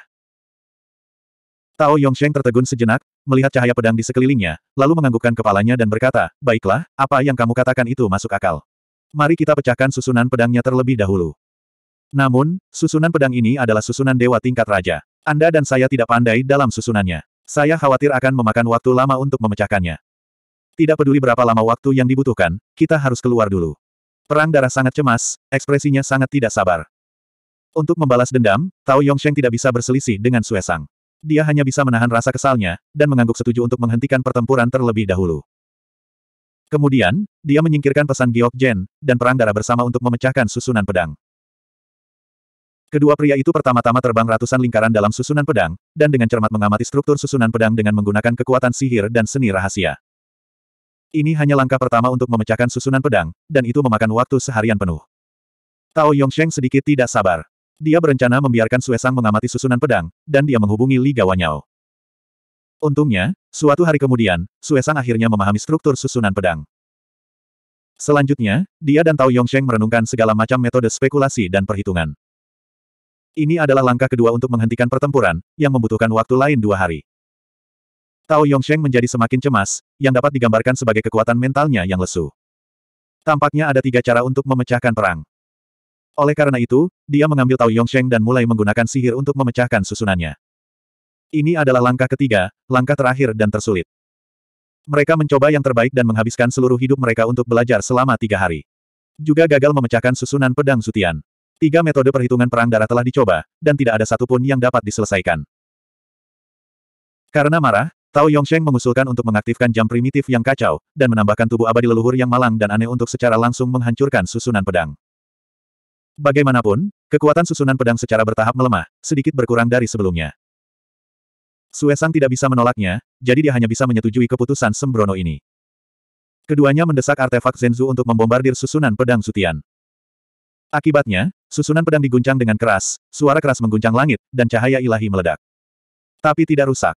Tao Yongsheng tertegun sejenak, melihat cahaya pedang di sekelilingnya, lalu menganggukkan kepalanya dan berkata, Baiklah, apa yang kamu katakan itu masuk akal. Mari kita pecahkan susunan pedangnya terlebih dahulu. Namun, susunan pedang ini adalah susunan dewa tingkat raja. Anda dan saya tidak pandai dalam susunannya. Saya khawatir akan memakan waktu lama untuk memecahkannya. Tidak peduli berapa lama waktu yang dibutuhkan, kita harus keluar dulu. Perang darah sangat cemas, ekspresinya sangat tidak sabar. Untuk membalas dendam, Tao Yongsheng tidak bisa berselisih dengan Suesang. Dia hanya bisa menahan rasa kesalnya, dan mengangguk setuju untuk menghentikan pertempuran terlebih dahulu. Kemudian, dia menyingkirkan pesan Giok Jen, dan perang darah bersama untuk memecahkan susunan pedang. Kedua pria itu pertama-tama terbang ratusan lingkaran dalam susunan pedang, dan dengan cermat mengamati struktur susunan pedang dengan menggunakan kekuatan sihir dan seni rahasia. Ini hanya langkah pertama untuk memecahkan susunan pedang, dan itu memakan waktu seharian penuh. Tao Yongsheng sedikit tidak sabar. Dia berencana membiarkan Suesang mengamati susunan pedang, dan dia menghubungi Li Gawanyao. Untungnya, suatu hari kemudian, Suesang akhirnya memahami struktur susunan pedang. Selanjutnya, dia dan Tao Yongsheng merenungkan segala macam metode spekulasi dan perhitungan. Ini adalah langkah kedua untuk menghentikan pertempuran, yang membutuhkan waktu lain dua hari. Tao Yongsheng menjadi semakin cemas, yang dapat digambarkan sebagai kekuatan mentalnya yang lesu. Tampaknya ada tiga cara untuk memecahkan perang. Oleh karena itu, dia mengambil Tao Yongsheng dan mulai menggunakan sihir untuk memecahkan susunannya. Ini adalah langkah ketiga, langkah terakhir dan tersulit. Mereka mencoba yang terbaik dan menghabiskan seluruh hidup mereka untuk belajar selama tiga hari. Juga gagal memecahkan susunan pedang sutian. Tiga metode perhitungan perang darah telah dicoba, dan tidak ada satupun yang dapat diselesaikan. Karena marah, Tao Yongsheng mengusulkan untuk mengaktifkan jam primitif yang kacau, dan menambahkan tubuh abadi leluhur yang malang dan aneh untuk secara langsung menghancurkan susunan pedang. Bagaimanapun, kekuatan susunan pedang secara bertahap melemah, sedikit berkurang dari sebelumnya. Suesang tidak bisa menolaknya, jadi dia hanya bisa menyetujui keputusan sembrono ini. Keduanya mendesak artefak Zenzu untuk membombardir susunan pedang Sutian. Akibatnya, susunan pedang diguncang dengan keras, suara keras mengguncang langit, dan cahaya ilahi meledak. Tapi tidak rusak.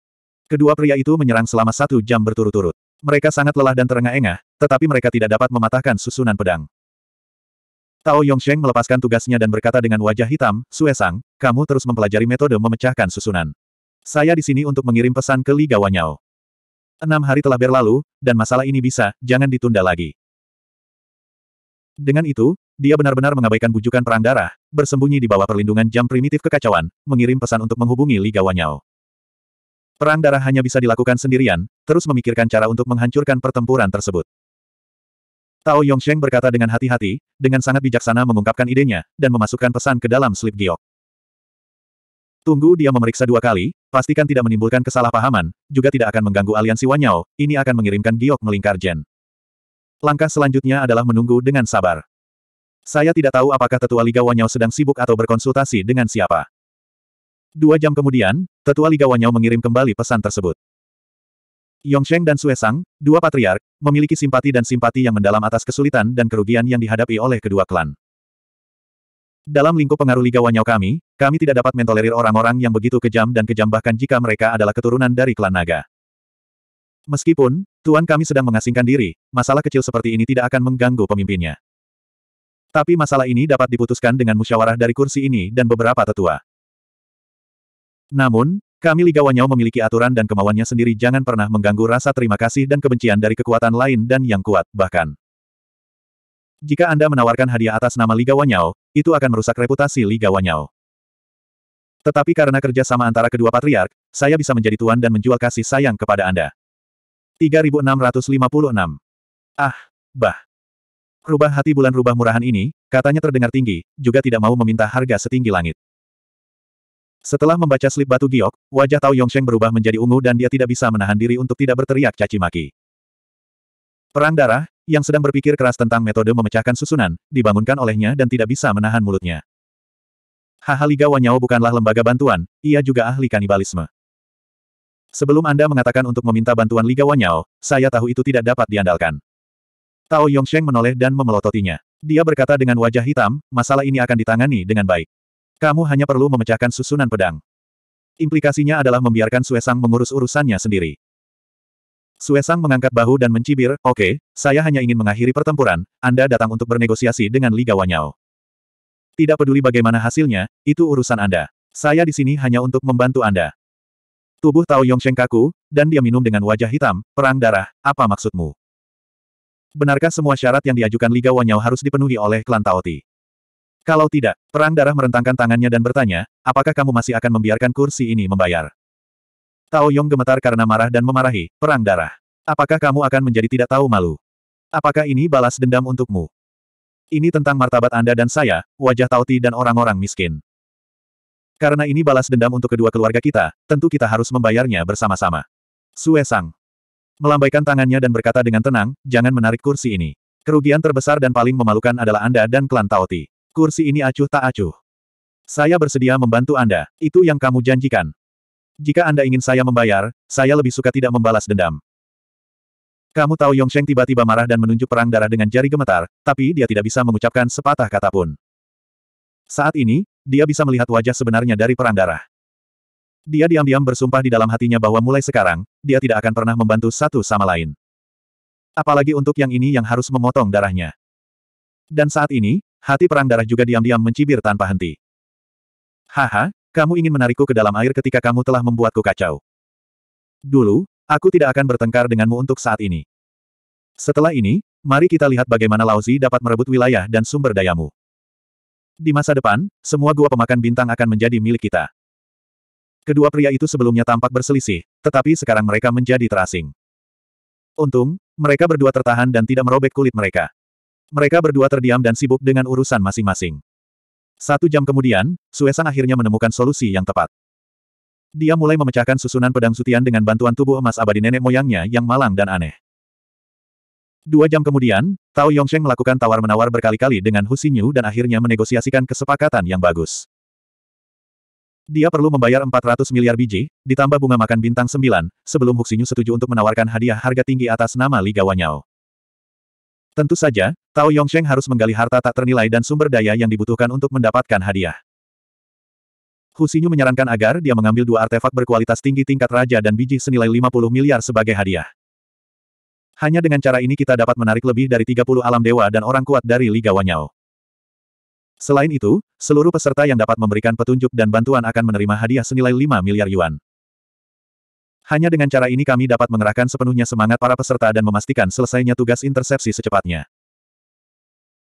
Kedua pria itu menyerang selama satu jam berturut-turut. Mereka sangat lelah dan terengah-engah, tetapi mereka tidak dapat mematahkan susunan pedang. Tao Yongsheng melepaskan tugasnya dan berkata dengan wajah hitam, Suesang, kamu terus mempelajari metode memecahkan susunan. Saya di sini untuk mengirim pesan ke Liga Wanyao. Enam hari telah berlalu, dan masalah ini bisa, jangan ditunda lagi. Dengan itu, dia benar-benar mengabaikan bujukan perang darah, bersembunyi di bawah perlindungan jam primitif kekacauan, mengirim pesan untuk menghubungi Liga Wanyao. Perang darah hanya bisa dilakukan sendirian, terus memikirkan cara untuk menghancurkan pertempuran tersebut. Tao Yongsheng berkata dengan hati-hati, dengan sangat bijaksana mengungkapkan idenya, dan memasukkan pesan ke dalam slip giok. Tunggu dia memeriksa dua kali, pastikan tidak menimbulkan kesalahpahaman, juga tidak akan mengganggu aliansi Wanyao, ini akan mengirimkan giok melingkar Jen. Langkah selanjutnya adalah menunggu dengan sabar. Saya tidak tahu apakah tetua Liga Wanyao sedang sibuk atau berkonsultasi dengan siapa. Dua jam kemudian, tetua Liga Wanyao mengirim kembali pesan tersebut. Yongsheng dan Suesang, dua patriark, memiliki simpati dan simpati yang mendalam atas kesulitan dan kerugian yang dihadapi oleh kedua klan. Dalam lingkup pengaruh Liga Wanyao kami, kami tidak dapat mentolerir orang-orang yang begitu kejam dan kejam bahkan jika mereka adalah keturunan dari klan naga. Meskipun, Tuan kami sedang mengasingkan diri, masalah kecil seperti ini tidak akan mengganggu pemimpinnya. Tapi masalah ini dapat diputuskan dengan musyawarah dari kursi ini dan beberapa tetua. Namun, kami Liga Wanyao memiliki aturan dan kemauannya sendiri jangan pernah mengganggu rasa terima kasih dan kebencian dari kekuatan lain dan yang kuat, bahkan. Jika Anda menawarkan hadiah atas nama Liga Wanyao, itu akan merusak reputasi Liga Wanyao. Tetapi karena kerja sama antara kedua patriark, saya bisa menjadi tuan dan menjual kasih sayang kepada Anda. 3656 Ah, bah. Rubah hati bulan rubah murahan ini, katanya terdengar tinggi, juga tidak mau meminta harga setinggi langit. Setelah membaca slip batu giok, wajah Tao Yongsheng berubah menjadi ungu dan dia tidak bisa menahan diri untuk tidak berteriak caci maki. Perang darah, yang sedang berpikir keras tentang metode memecahkan susunan, dibangunkan olehnya dan tidak bisa menahan mulutnya. Haha Liga Wanyao bukanlah lembaga bantuan, ia juga ahli kanibalisme. Sebelum Anda mengatakan untuk meminta bantuan Liga Wanyao, saya tahu itu tidak dapat diandalkan. Tao Yongsheng menoleh dan memelototinya. Dia berkata dengan wajah hitam, masalah ini akan ditangani dengan baik. Kamu hanya perlu memecahkan susunan pedang. Implikasinya adalah membiarkan Suesang mengurus urusannya sendiri. Suesang mengangkat bahu dan mencibir, oke, okay, saya hanya ingin mengakhiri pertempuran, Anda datang untuk bernegosiasi dengan Liga Wanyao. Tidak peduli bagaimana hasilnya, itu urusan Anda. Saya di sini hanya untuk membantu Anda. Tubuh Tao Yongsheng kaku, dan dia minum dengan wajah hitam, perang darah, apa maksudmu? Benarkah semua syarat yang diajukan Liga Wanyao harus dipenuhi oleh klan Taoti? Kalau tidak, Perang Darah merentangkan tangannya dan bertanya, apakah kamu masih akan membiarkan kursi ini membayar? Tao Yong gemetar karena marah dan memarahi, Perang Darah. Apakah kamu akan menjadi tidak tahu malu? Apakah ini balas dendam untukmu? Ini tentang martabat Anda dan saya, wajah Tao Ti dan orang-orang miskin. Karena ini balas dendam untuk kedua keluarga kita, tentu kita harus membayarnya bersama-sama. Sue Sang. Melambaikan tangannya dan berkata dengan tenang, jangan menarik kursi ini. Kerugian terbesar dan paling memalukan adalah Anda dan klan Ti. Kursi ini acuh tak acuh. Saya bersedia membantu Anda, itu yang kamu janjikan. Jika Anda ingin saya membayar, saya lebih suka tidak membalas dendam. Kamu tahu Yongsheng tiba-tiba marah dan menunjuk perang darah dengan jari gemetar, tapi dia tidak bisa mengucapkan sepatah kata pun. Saat ini, dia bisa melihat wajah sebenarnya dari perang darah. Dia diam-diam bersumpah di dalam hatinya bahwa mulai sekarang, dia tidak akan pernah membantu satu sama lain. Apalagi untuk yang ini yang harus memotong darahnya. Dan saat ini, Hati perang darah juga diam-diam mencibir tanpa henti. Haha, kamu ingin menarikku ke dalam air ketika kamu telah membuatku kacau. Dulu, aku tidak akan bertengkar denganmu untuk saat ini. Setelah ini, mari kita lihat bagaimana Lauzi dapat merebut wilayah dan sumber dayamu. Di masa depan, semua gua pemakan bintang akan menjadi milik kita. Kedua pria itu sebelumnya tampak berselisih, tetapi sekarang mereka menjadi terasing. Untung, mereka berdua tertahan dan tidak merobek kulit mereka. Mereka berdua terdiam dan sibuk dengan urusan masing-masing. Satu jam kemudian, Suesan akhirnya menemukan solusi yang tepat. Dia mulai memecahkan susunan pedang sutian dengan bantuan tubuh emas abadi nenek moyangnya yang malang dan aneh. Dua jam kemudian, Tao Yongsheng melakukan tawar-menawar berkali-kali dengan Hu Xinyu dan akhirnya menegosiasikan kesepakatan yang bagus. Dia perlu membayar 400 miliar biji, ditambah bunga makan bintang 9, sebelum Hu Xinyu setuju untuk menawarkan hadiah harga tinggi atas nama Liga Wanyao. Tentu saja, Tao Yongsheng harus menggali harta tak ternilai dan sumber daya yang dibutuhkan untuk mendapatkan hadiah. Hu Xinyu menyarankan agar dia mengambil dua artefak berkualitas tinggi tingkat raja dan biji senilai 50 miliar sebagai hadiah. Hanya dengan cara ini kita dapat menarik lebih dari 30 alam dewa dan orang kuat dari Liga Wanyao. Selain itu, seluruh peserta yang dapat memberikan petunjuk dan bantuan akan menerima hadiah senilai 5 miliar yuan. Hanya dengan cara ini kami dapat mengerahkan sepenuhnya semangat para peserta dan memastikan selesainya tugas intersepsi secepatnya.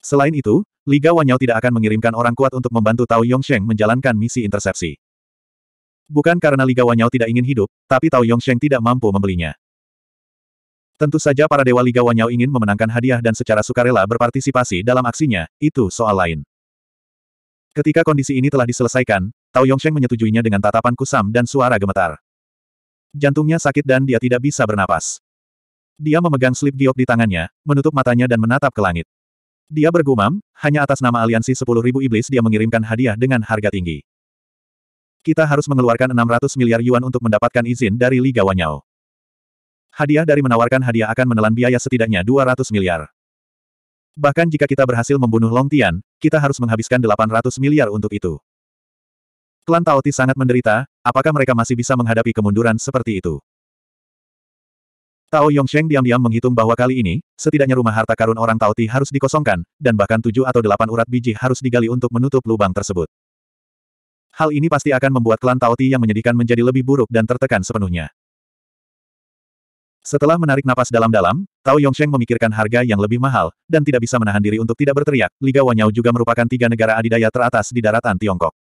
Selain itu, Liga Wanyao tidak akan mengirimkan orang kuat untuk membantu Tao Yongsheng menjalankan misi intersepsi. Bukan karena Liga Wanyao tidak ingin hidup, tapi Tao Yongsheng tidak mampu membelinya. Tentu saja para dewa Liga Wanyao ingin memenangkan hadiah dan secara sukarela berpartisipasi dalam aksinya, itu soal lain. Ketika kondisi ini telah diselesaikan, Tao Yongsheng menyetujuinya dengan tatapan kusam dan suara gemetar. Jantungnya sakit dan dia tidak bisa bernapas. Dia memegang slip giok di tangannya, menutup matanya dan menatap ke langit. Dia bergumam, hanya atas nama aliansi 10.000 iblis dia mengirimkan hadiah dengan harga tinggi. Kita harus mengeluarkan 600 miliar yuan untuk mendapatkan izin dari Liga Wanyao. Hadiah dari menawarkan hadiah akan menelan biaya setidaknya 200 miliar. Bahkan jika kita berhasil membunuh Long Tian, kita harus menghabiskan 800 miliar untuk itu. Klan Taoti sangat menderita, apakah mereka masih bisa menghadapi kemunduran seperti itu? Tao Yongsheng diam-diam menghitung bahwa kali ini, setidaknya rumah harta karun orang Tao Ti harus dikosongkan, dan bahkan tujuh atau delapan urat biji harus digali untuk menutup lubang tersebut. Hal ini pasti akan membuat klan Tao Ti yang menyedihkan menjadi lebih buruk dan tertekan sepenuhnya. Setelah menarik napas dalam-dalam, Tao Yongsheng memikirkan harga yang lebih mahal, dan tidak bisa menahan diri untuk tidak berteriak, Liga Wanyao juga merupakan tiga negara adidaya teratas di daratan Tiongkok.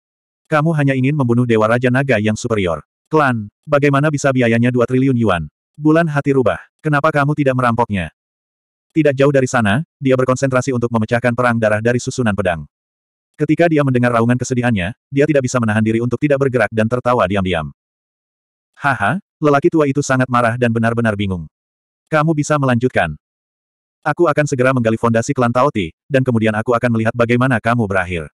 Kamu hanya ingin membunuh Dewa Raja Naga yang superior. Klan, bagaimana bisa biayanya 2 triliun yuan? Bulan hati rubah. Kenapa kamu tidak merampoknya? Tidak jauh dari sana, dia berkonsentrasi untuk memecahkan perang darah dari susunan pedang. Ketika dia mendengar raungan kesedihannya, dia tidak bisa menahan diri untuk tidak bergerak dan tertawa diam-diam. Haha, lelaki tua itu sangat marah dan benar-benar bingung. Kamu bisa melanjutkan. Aku akan segera menggali fondasi klan Taoti, dan kemudian aku akan melihat bagaimana kamu berakhir.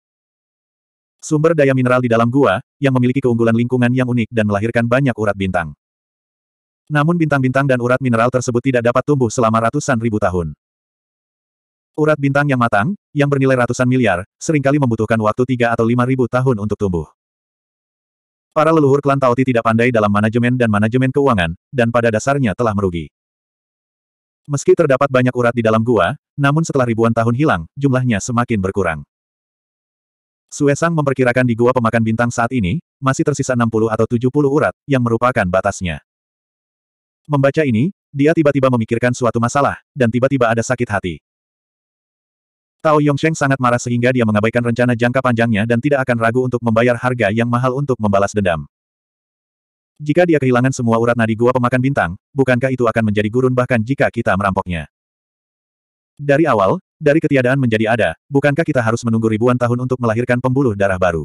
Sumber daya mineral di dalam gua, yang memiliki keunggulan lingkungan yang unik dan melahirkan banyak urat bintang. Namun bintang-bintang dan urat mineral tersebut tidak dapat tumbuh selama ratusan ribu tahun. Urat bintang yang matang, yang bernilai ratusan miliar, seringkali membutuhkan waktu tiga atau lima ribu tahun untuk tumbuh. Para leluhur klan Taoti tidak pandai dalam manajemen dan manajemen keuangan, dan pada dasarnya telah merugi. Meski terdapat banyak urat di dalam gua, namun setelah ribuan tahun hilang, jumlahnya semakin berkurang. Suesang memperkirakan di gua pemakan bintang saat ini, masih tersisa 60 atau 70 urat, yang merupakan batasnya. Membaca ini, dia tiba-tiba memikirkan suatu masalah, dan tiba-tiba ada sakit hati. Tao Yongsheng sangat marah sehingga dia mengabaikan rencana jangka panjangnya dan tidak akan ragu untuk membayar harga yang mahal untuk membalas dendam. Jika dia kehilangan semua urat nadi gua pemakan bintang, bukankah itu akan menjadi gurun bahkan jika kita merampoknya? Dari awal, dari ketiadaan menjadi ada, bukankah kita harus menunggu ribuan tahun untuk melahirkan pembuluh darah baru?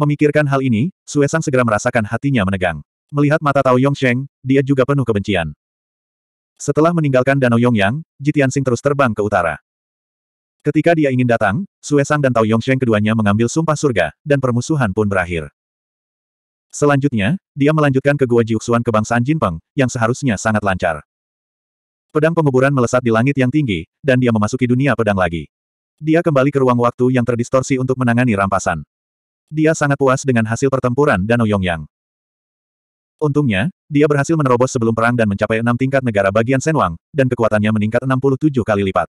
Memikirkan hal ini, Suesang segera merasakan hatinya menegang. Melihat mata Tao Yongsheng, dia juga penuh kebencian. Setelah meninggalkan Danau Yongyang, Jitiansing terus terbang ke utara. Ketika dia ingin datang, Suesang dan Tao Yongsheng keduanya mengambil sumpah surga, dan permusuhan pun berakhir. Selanjutnya, dia melanjutkan ke Gua Jiuxuan kebangsaan Jinpeng, yang seharusnya sangat lancar. Pedang penguburan melesat di langit yang tinggi, dan dia memasuki dunia pedang lagi. Dia kembali ke ruang waktu yang terdistorsi untuk menangani rampasan. Dia sangat puas dengan hasil pertempuran Danau Yongyang. Untungnya, dia berhasil menerobos sebelum perang dan mencapai enam tingkat negara bagian Senwang, dan kekuatannya meningkat 67 kali lipat.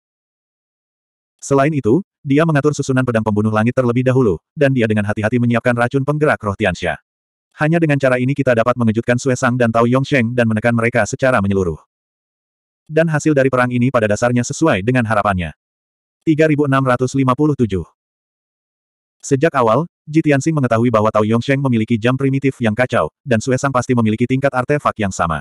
Selain itu, dia mengatur susunan pedang pembunuh langit terlebih dahulu, dan dia dengan hati-hati menyiapkan racun penggerak roh Tianxia. Hanya dengan cara ini kita dapat mengejutkan Sue Sang dan Tao Yongsheng dan menekan mereka secara menyeluruh. Dan hasil dari perang ini pada dasarnya sesuai dengan harapannya. 3657 Sejak awal, Ji Tianxing mengetahui bahwa Tao Yongsheng memiliki jam primitif yang kacau, dan Suesang pasti memiliki tingkat artefak yang sama.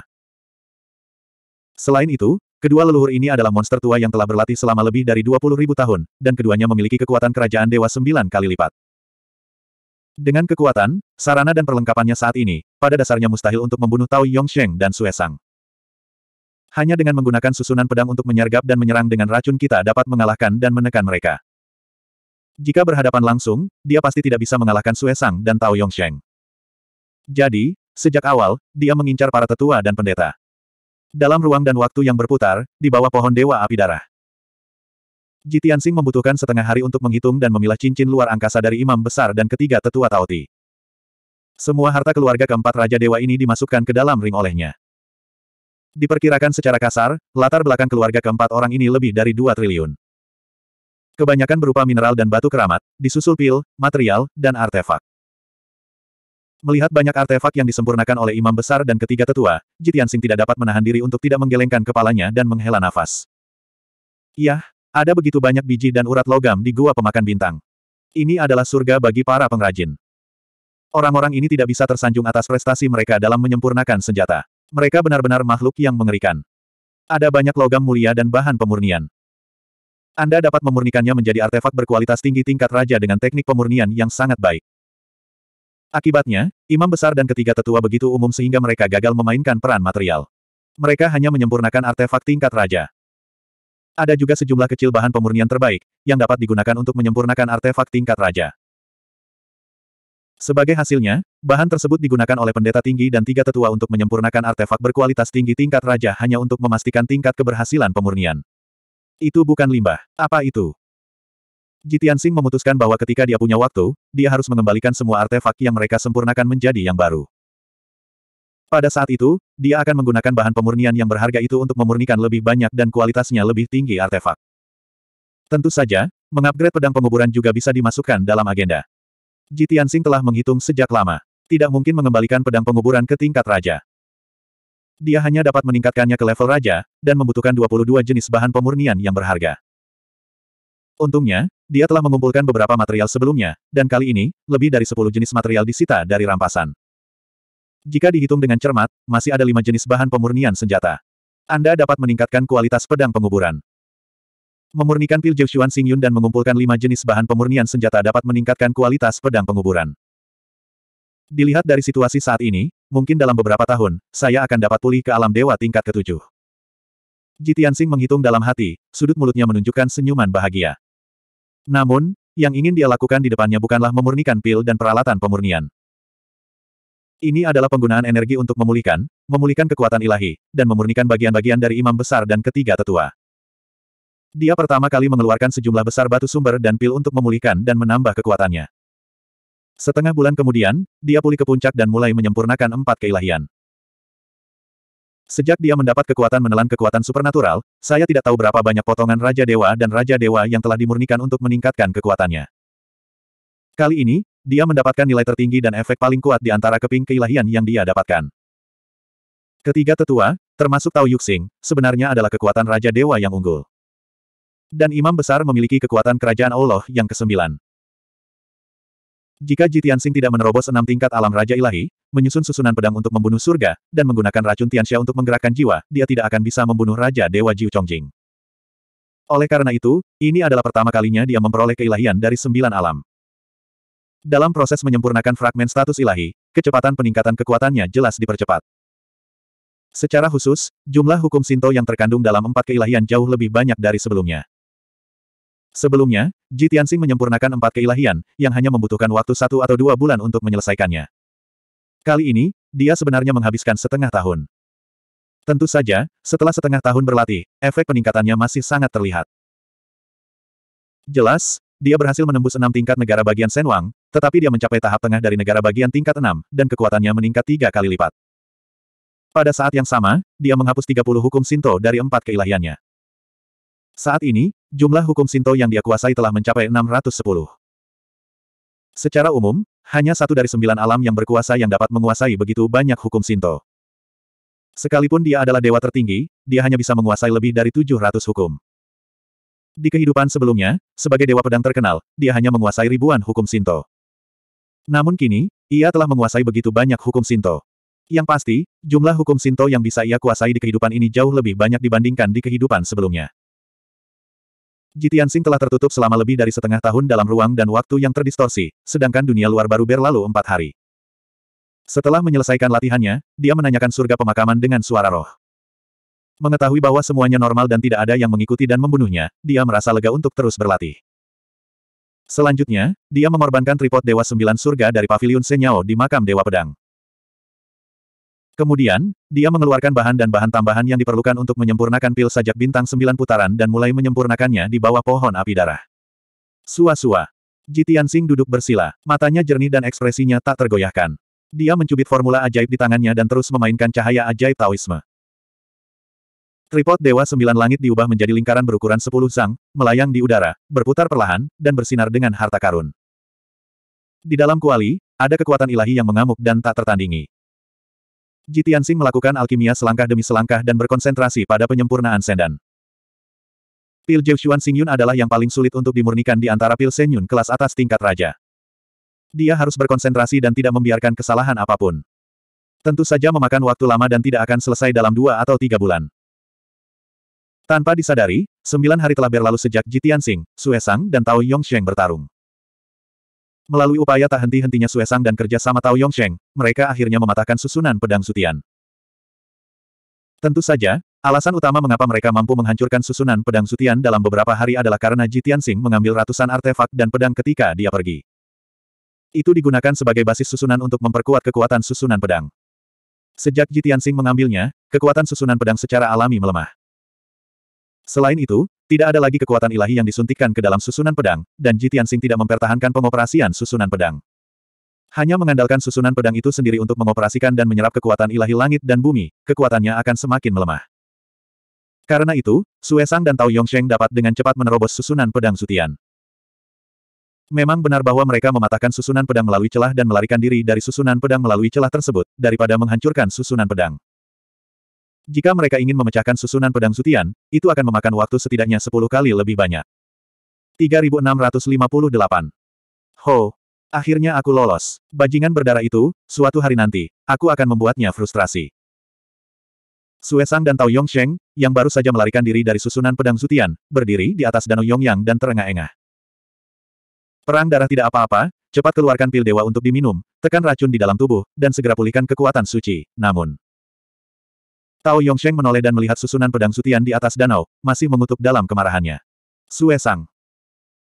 Selain itu, kedua leluhur ini adalah monster tua yang telah berlatih selama lebih dari 20 ribu tahun, dan keduanya memiliki kekuatan kerajaan dewa sembilan kali lipat. Dengan kekuatan, sarana dan perlengkapannya saat ini, pada dasarnya mustahil untuk membunuh Tao Yongsheng dan Suesang. Hanya dengan menggunakan susunan pedang untuk menyergap dan menyerang dengan racun kita dapat mengalahkan dan menekan mereka. Jika berhadapan langsung, dia pasti tidak bisa mengalahkan Sue Sang dan Tao Yongsheng. Jadi, sejak awal, dia mengincar para tetua dan pendeta. Dalam ruang dan waktu yang berputar, di bawah pohon Dewa Api Darah. Jitiansing membutuhkan setengah hari untuk menghitung dan memilah cincin luar angkasa dari imam besar dan ketiga tetua Taoti. Semua harta keluarga keempat Raja Dewa ini dimasukkan ke dalam ring olehnya. Diperkirakan secara kasar, latar belakang keluarga keempat orang ini lebih dari 2 triliun. Kebanyakan berupa mineral dan batu keramat, disusul pil, material, dan artefak. Melihat banyak artefak yang disempurnakan oleh imam besar dan ketiga tetua, Jitiansing tidak dapat menahan diri untuk tidak menggelengkan kepalanya dan menghela nafas. Yah, ada begitu banyak biji dan urat logam di gua pemakan bintang. Ini adalah surga bagi para pengrajin. Orang-orang ini tidak bisa tersanjung atas prestasi mereka dalam menyempurnakan senjata. Mereka benar-benar makhluk yang mengerikan. Ada banyak logam mulia dan bahan pemurnian. Anda dapat memurnikannya menjadi artefak berkualitas tinggi tingkat raja dengan teknik pemurnian yang sangat baik. Akibatnya, imam besar dan ketiga tetua begitu umum sehingga mereka gagal memainkan peran material. Mereka hanya menyempurnakan artefak tingkat raja. Ada juga sejumlah kecil bahan pemurnian terbaik, yang dapat digunakan untuk menyempurnakan artefak tingkat raja. Sebagai hasilnya, bahan tersebut digunakan oleh pendeta tinggi dan tiga tetua untuk menyempurnakan artefak berkualitas tinggi tingkat raja hanya untuk memastikan tingkat keberhasilan pemurnian. Itu bukan limbah. Apa itu? Jitian Sing memutuskan bahwa ketika dia punya waktu, dia harus mengembalikan semua artefak yang mereka sempurnakan menjadi yang baru. Pada saat itu, dia akan menggunakan bahan pemurnian yang berharga itu untuk memurnikan lebih banyak dan kualitasnya lebih tinggi artefak. Tentu saja, mengupgrade pedang penguburan juga bisa dimasukkan dalam agenda. Jitian Sing telah menghitung sejak lama. Tidak mungkin mengembalikan pedang penguburan ke tingkat raja dia hanya dapat meningkatkannya ke level raja, dan membutuhkan 22 jenis bahan pemurnian yang berharga. Untungnya, dia telah mengumpulkan beberapa material sebelumnya, dan kali ini, lebih dari 10 jenis material disita dari rampasan. Jika dihitung dengan cermat, masih ada 5 jenis bahan pemurnian senjata. Anda dapat meningkatkan kualitas pedang penguburan. Memurnikan pil Jiuxuan Xingyun dan mengumpulkan 5 jenis bahan pemurnian senjata dapat meningkatkan kualitas pedang penguburan. Dilihat dari situasi saat ini, mungkin dalam beberapa tahun, saya akan dapat pulih ke alam dewa tingkat ketujuh. Jitian Sing menghitung dalam hati, sudut mulutnya menunjukkan senyuman bahagia. Namun, yang ingin dia lakukan di depannya bukanlah memurnikan pil dan peralatan pemurnian. Ini adalah penggunaan energi untuk memulihkan, memulihkan kekuatan ilahi, dan memurnikan bagian-bagian dari imam besar dan ketiga tetua. Dia pertama kali mengeluarkan sejumlah besar batu sumber dan pil untuk memulihkan dan menambah kekuatannya. Setengah bulan kemudian, dia pulih ke puncak dan mulai menyempurnakan empat keilahian. Sejak dia mendapat kekuatan menelan kekuatan supernatural, saya tidak tahu berapa banyak potongan Raja Dewa dan Raja Dewa yang telah dimurnikan untuk meningkatkan kekuatannya. Kali ini, dia mendapatkan nilai tertinggi dan efek paling kuat di antara keping keilahian yang dia dapatkan. Ketiga tetua, termasuk Tao Yuxing, sebenarnya adalah kekuatan Raja Dewa yang unggul. Dan Imam Besar memiliki kekuatan Kerajaan Allah yang kesembilan. Jika Jitiansing tidak menerobos enam tingkat alam Raja Ilahi, menyusun susunan pedang untuk membunuh surga, dan menggunakan racun Tianxia untuk menggerakkan jiwa, dia tidak akan bisa membunuh Raja Dewa Jiu Chongjing. Oleh karena itu, ini adalah pertama kalinya dia memperoleh keilahian dari sembilan alam. Dalam proses menyempurnakan fragmen status ilahi, kecepatan peningkatan kekuatannya jelas dipercepat. Secara khusus, jumlah hukum Sinto yang terkandung dalam empat keilahian jauh lebih banyak dari sebelumnya. Sebelumnya, Ji menyempurnakan empat keilahian, yang hanya membutuhkan waktu satu atau dua bulan untuk menyelesaikannya. Kali ini, dia sebenarnya menghabiskan setengah tahun. Tentu saja, setelah setengah tahun berlatih, efek peningkatannya masih sangat terlihat. Jelas, dia berhasil menembus enam tingkat negara bagian Senwang, tetapi dia mencapai tahap tengah dari negara bagian tingkat enam, dan kekuatannya meningkat tiga kali lipat. Pada saat yang sama, dia menghapus 30 hukum Sinto dari empat keilahiannya. Saat ini, jumlah hukum Sinto yang dia kuasai telah mencapai 610. Secara umum, hanya satu dari sembilan alam yang berkuasa yang dapat menguasai begitu banyak hukum Sinto. Sekalipun dia adalah dewa tertinggi, dia hanya bisa menguasai lebih dari 700 hukum. Di kehidupan sebelumnya, sebagai dewa pedang terkenal, dia hanya menguasai ribuan hukum Sinto. Namun kini, ia telah menguasai begitu banyak hukum Sinto. Yang pasti, jumlah hukum Sinto yang bisa ia kuasai di kehidupan ini jauh lebih banyak dibandingkan di kehidupan sebelumnya. Jitian Sing telah tertutup selama lebih dari setengah tahun dalam ruang dan waktu yang terdistorsi, sedangkan dunia luar baru berlalu empat hari. Setelah menyelesaikan latihannya, dia menanyakan surga pemakaman dengan suara roh. Mengetahui bahwa semuanya normal dan tidak ada yang mengikuti dan membunuhnya, dia merasa lega untuk terus berlatih. Selanjutnya, dia mengorbankan tripod Dewa Sembilan Surga dari Paviliun Senyao di makam Dewa Pedang. Kemudian, dia mengeluarkan bahan dan bahan tambahan yang diperlukan untuk menyempurnakan pil sajak bintang sembilan putaran dan mulai menyempurnakannya di bawah pohon api darah. Sua-sua. Jitian Sing duduk bersila, matanya jernih dan ekspresinya tak tergoyahkan. Dia mencubit formula ajaib di tangannya dan terus memainkan cahaya ajaib Taoisme. Tripod Dewa Sembilan Langit diubah menjadi lingkaran berukuran sepuluh sang, melayang di udara, berputar perlahan, dan bersinar dengan harta karun. Di dalam kuali, ada kekuatan ilahi yang mengamuk dan tak tertandingi. Jitiansing melakukan alkimia selangkah demi selangkah dan berkonsentrasi pada penyempurnaan Sendan. Pil Jiuxuan Xingyun adalah yang paling sulit untuk dimurnikan di antara pil Senyun kelas atas tingkat raja. Dia harus berkonsentrasi dan tidak membiarkan kesalahan apapun. Tentu saja memakan waktu lama dan tidak akan selesai dalam dua atau tiga bulan. Tanpa disadari, sembilan hari telah berlalu sejak Jitian Sing, Sue Sang dan Tao Yongsheng bertarung. Melalui upaya tak henti-hentinya Suesang dan kerja sama Tao Yongsheng, mereka akhirnya mematahkan susunan pedang sutian. Tentu saja, alasan utama mengapa mereka mampu menghancurkan susunan pedang sutian dalam beberapa hari adalah karena Ji Tianxing mengambil ratusan artefak dan pedang ketika dia pergi. Itu digunakan sebagai basis susunan untuk memperkuat kekuatan susunan pedang. Sejak Ji Tianxing mengambilnya, kekuatan susunan pedang secara alami melemah. Selain itu, tidak ada lagi kekuatan ilahi yang disuntikkan ke dalam susunan pedang, dan Jitiansing tidak mempertahankan pengoperasian susunan pedang. Hanya mengandalkan susunan pedang itu sendiri untuk mengoperasikan dan menyerap kekuatan ilahi langit dan bumi, kekuatannya akan semakin melemah. Karena itu, Suesang dan Tao Yongsheng dapat dengan cepat menerobos susunan pedang Sutian. Memang benar bahwa mereka mematahkan susunan pedang melalui celah dan melarikan diri dari susunan pedang melalui celah tersebut, daripada menghancurkan susunan pedang. Jika mereka ingin memecahkan susunan pedang sutian, itu akan memakan waktu setidaknya 10 kali lebih banyak. 3658. Ho! Akhirnya aku lolos. Bajingan berdarah itu, suatu hari nanti, aku akan membuatnya frustrasi. Suesang dan Tao Yongsheng, yang baru saja melarikan diri dari susunan pedang sutian, berdiri di atas danau Yongyang dan terengah-engah. Perang darah tidak apa-apa, cepat keluarkan pil dewa untuk diminum, tekan racun di dalam tubuh, dan segera pulihkan kekuatan suci. Namun, Tao Yongsheng menoleh dan melihat susunan pedang sutian di atas danau, masih mengutuk dalam kemarahannya. Sue Sang.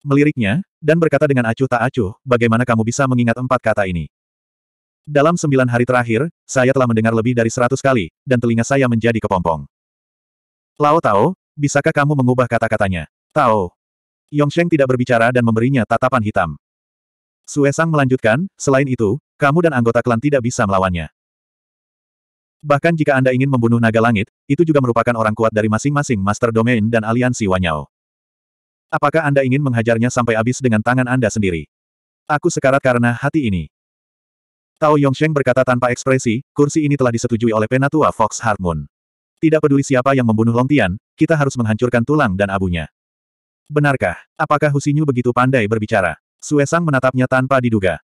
Meliriknya, dan berkata dengan acuh tak acuh, bagaimana kamu bisa mengingat empat kata ini? Dalam sembilan hari terakhir, saya telah mendengar lebih dari seratus kali, dan telinga saya menjadi kepompong. Lao Tao, bisakah kamu mengubah kata-katanya? Tao. Yongsheng tidak berbicara dan memberinya tatapan hitam. Suesang melanjutkan, selain itu, kamu dan anggota klan tidak bisa melawannya. Bahkan jika Anda ingin membunuh naga langit, itu juga merupakan orang kuat dari masing-masing Master Domain dan Aliansi Wanyao. Apakah Anda ingin menghajarnya sampai habis dengan tangan Anda sendiri? Aku sekarat karena hati ini. Tao Yongsheng berkata tanpa ekspresi, kursi ini telah disetujui oleh Penatua Fox Harmon. Tidak peduli siapa yang membunuh Long Tian, kita harus menghancurkan tulang dan abunya. Benarkah? Apakah Husinyu begitu pandai berbicara? Suesang menatapnya tanpa diduga.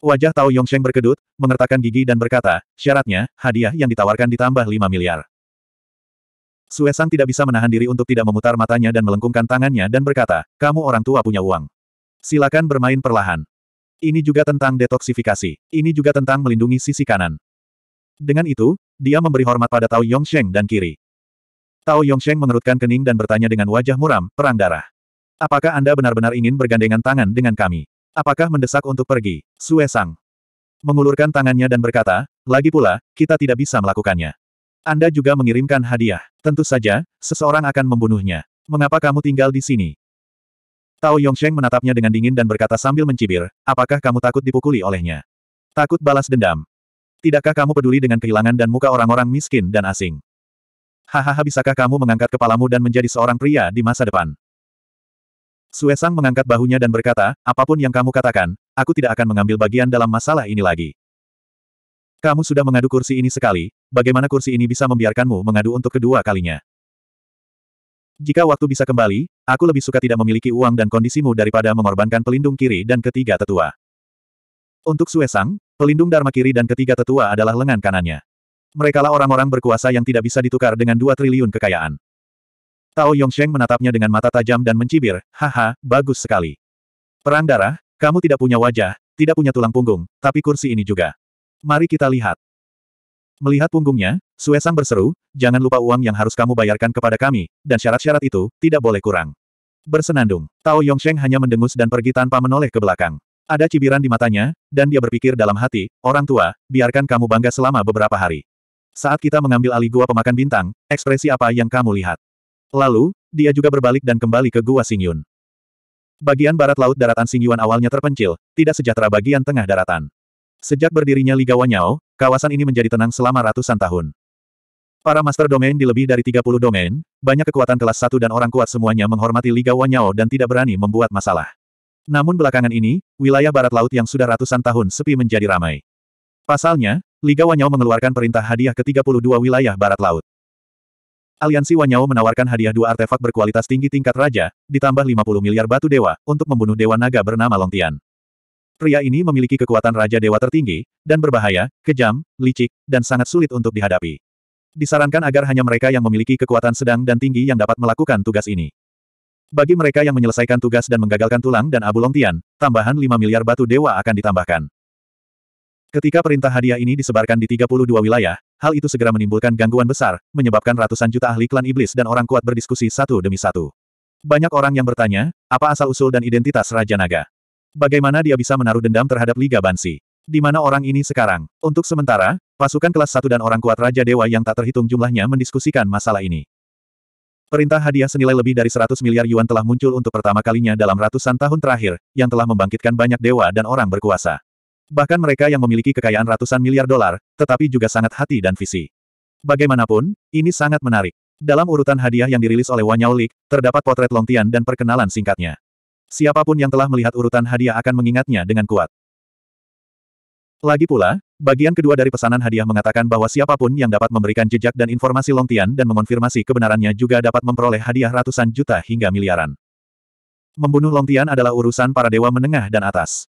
Wajah Tao Yongsheng berkedut, mengertakkan gigi dan berkata, syaratnya, hadiah yang ditawarkan ditambah 5 miliar. Suesang tidak bisa menahan diri untuk tidak memutar matanya dan melengkungkan tangannya dan berkata, kamu orang tua punya uang. Silakan bermain perlahan. Ini juga tentang detoksifikasi. Ini juga tentang melindungi sisi kanan. Dengan itu, dia memberi hormat pada Tao Yongsheng dan kiri. Tao Yongsheng mengerutkan kening dan bertanya dengan wajah muram, perang darah. Apakah Anda benar-benar ingin bergandengan tangan dengan kami? Apakah mendesak untuk pergi? Sue Sang. Mengulurkan tangannya dan berkata, lagi pula, kita tidak bisa melakukannya. Anda juga mengirimkan hadiah. Tentu saja, seseorang akan membunuhnya. Mengapa kamu tinggal di sini? Tao Yongsheng menatapnya dengan dingin dan berkata sambil mencibir, apakah kamu takut dipukuli olehnya? Takut balas dendam. Tidakkah kamu peduli dengan kehilangan dan muka orang-orang miskin dan asing? Hahaha bisakah kamu mengangkat kepalamu dan menjadi seorang pria di masa depan? Suesang mengangkat bahunya dan berkata, apapun yang kamu katakan, aku tidak akan mengambil bagian dalam masalah ini lagi. Kamu sudah mengadu kursi ini sekali, bagaimana kursi ini bisa membiarkanmu mengadu untuk kedua kalinya? Jika waktu bisa kembali, aku lebih suka tidak memiliki uang dan kondisimu daripada mengorbankan pelindung kiri dan ketiga tetua. Untuk Suesang, pelindung Dharma kiri dan ketiga tetua adalah lengan kanannya. Merekalah orang-orang berkuasa yang tidak bisa ditukar dengan dua triliun kekayaan. Tao Yongsheng menatapnya dengan mata tajam dan mencibir, haha, bagus sekali. Perang darah, kamu tidak punya wajah, tidak punya tulang punggung, tapi kursi ini juga. Mari kita lihat. Melihat punggungnya, Suesang berseru, jangan lupa uang yang harus kamu bayarkan kepada kami, dan syarat-syarat itu, tidak boleh kurang. Bersenandung, Tao Yongsheng hanya mendengus dan pergi tanpa menoleh ke belakang. Ada cibiran di matanya, dan dia berpikir dalam hati, orang tua, biarkan kamu bangga selama beberapa hari. Saat kita mengambil alih gua pemakan bintang, ekspresi apa yang kamu lihat? Lalu, dia juga berbalik dan kembali ke Gua Singyun. Bagian barat laut daratan Singyuan awalnya terpencil, tidak sejahtera bagian tengah daratan. Sejak berdirinya Liga Wanyao, kawasan ini menjadi tenang selama ratusan tahun. Para master domain di lebih dari 30 domain, banyak kekuatan kelas 1 dan orang kuat semuanya menghormati Liga Wanyao dan tidak berani membuat masalah. Namun belakangan ini, wilayah barat laut yang sudah ratusan tahun sepi menjadi ramai. Pasalnya, Liga Wanyao mengeluarkan perintah hadiah ke-32 wilayah barat laut. Aliansi Wanyao menawarkan hadiah dua artefak berkualitas tinggi tingkat raja, ditambah 50 miliar batu dewa, untuk membunuh dewa naga bernama Longtian. Pria ini memiliki kekuatan raja dewa tertinggi, dan berbahaya, kejam, licik, dan sangat sulit untuk dihadapi. Disarankan agar hanya mereka yang memiliki kekuatan sedang dan tinggi yang dapat melakukan tugas ini. Bagi mereka yang menyelesaikan tugas dan menggagalkan tulang dan abu Longtian, tambahan 5 miliar batu dewa akan ditambahkan. Ketika perintah hadiah ini disebarkan di 32 wilayah, hal itu segera menimbulkan gangguan besar, menyebabkan ratusan juta ahli klan iblis dan orang kuat berdiskusi satu demi satu. Banyak orang yang bertanya, apa asal-usul dan identitas Raja Naga? Bagaimana dia bisa menaruh dendam terhadap Liga Bansi? Di mana orang ini sekarang? Untuk sementara, pasukan kelas 1 dan orang kuat Raja Dewa yang tak terhitung jumlahnya mendiskusikan masalah ini. Perintah hadiah senilai lebih dari 100 miliar yuan telah muncul untuk pertama kalinya dalam ratusan tahun terakhir, yang telah membangkitkan banyak dewa dan orang berkuasa bahkan mereka yang memiliki kekayaan ratusan miliar dolar, tetapi juga sangat hati dan visi. Bagaimanapun, ini sangat menarik. Dalam urutan hadiah yang dirilis oleh Wanyao League, terdapat potret Longtian dan perkenalan singkatnya. Siapapun yang telah melihat urutan hadiah akan mengingatnya dengan kuat. Lagi pula, bagian kedua dari pesanan hadiah mengatakan bahwa siapapun yang dapat memberikan jejak dan informasi Longtian dan mengonfirmasi kebenarannya juga dapat memperoleh hadiah ratusan juta hingga miliaran. Membunuh Longtian adalah urusan para dewa menengah dan atas.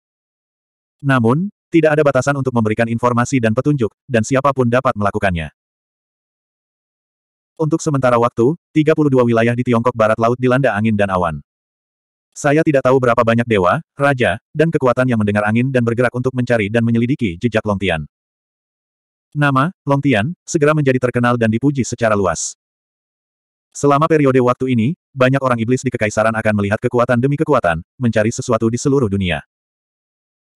Namun, tidak ada batasan untuk memberikan informasi dan petunjuk, dan siapapun dapat melakukannya. Untuk sementara waktu, 32 wilayah di Tiongkok Barat Laut dilanda angin dan awan. Saya tidak tahu berapa banyak dewa, raja, dan kekuatan yang mendengar angin dan bergerak untuk mencari dan menyelidiki jejak Longtian. Nama, Longtian, segera menjadi terkenal dan dipuji secara luas. Selama periode waktu ini, banyak orang iblis di kekaisaran akan melihat kekuatan demi kekuatan, mencari sesuatu di seluruh dunia.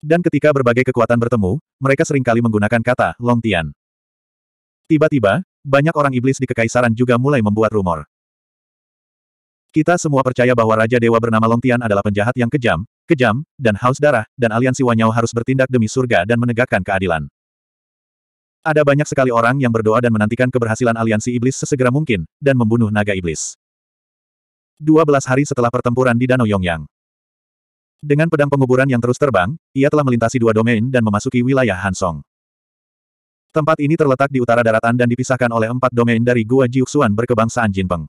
Dan ketika berbagai kekuatan bertemu, mereka seringkali menggunakan kata Long Tian. Tiba-tiba, banyak orang iblis di kekaisaran juga mulai membuat rumor. Kita semua percaya bahwa Raja Dewa bernama Long Tian adalah penjahat yang kejam, kejam, dan haus darah, dan aliansi Wanyao harus bertindak demi surga dan menegakkan keadilan. Ada banyak sekali orang yang berdoa dan menantikan keberhasilan aliansi iblis sesegera mungkin, dan membunuh naga iblis. 12 hari setelah pertempuran di Danau Yongyang. Dengan pedang penguburan yang terus terbang, ia telah melintasi dua domain dan memasuki wilayah Hansong. Tempat ini terletak di utara daratan dan dipisahkan oleh empat domain dari Gua Jiuxuan berkebangsaan Jinpeng.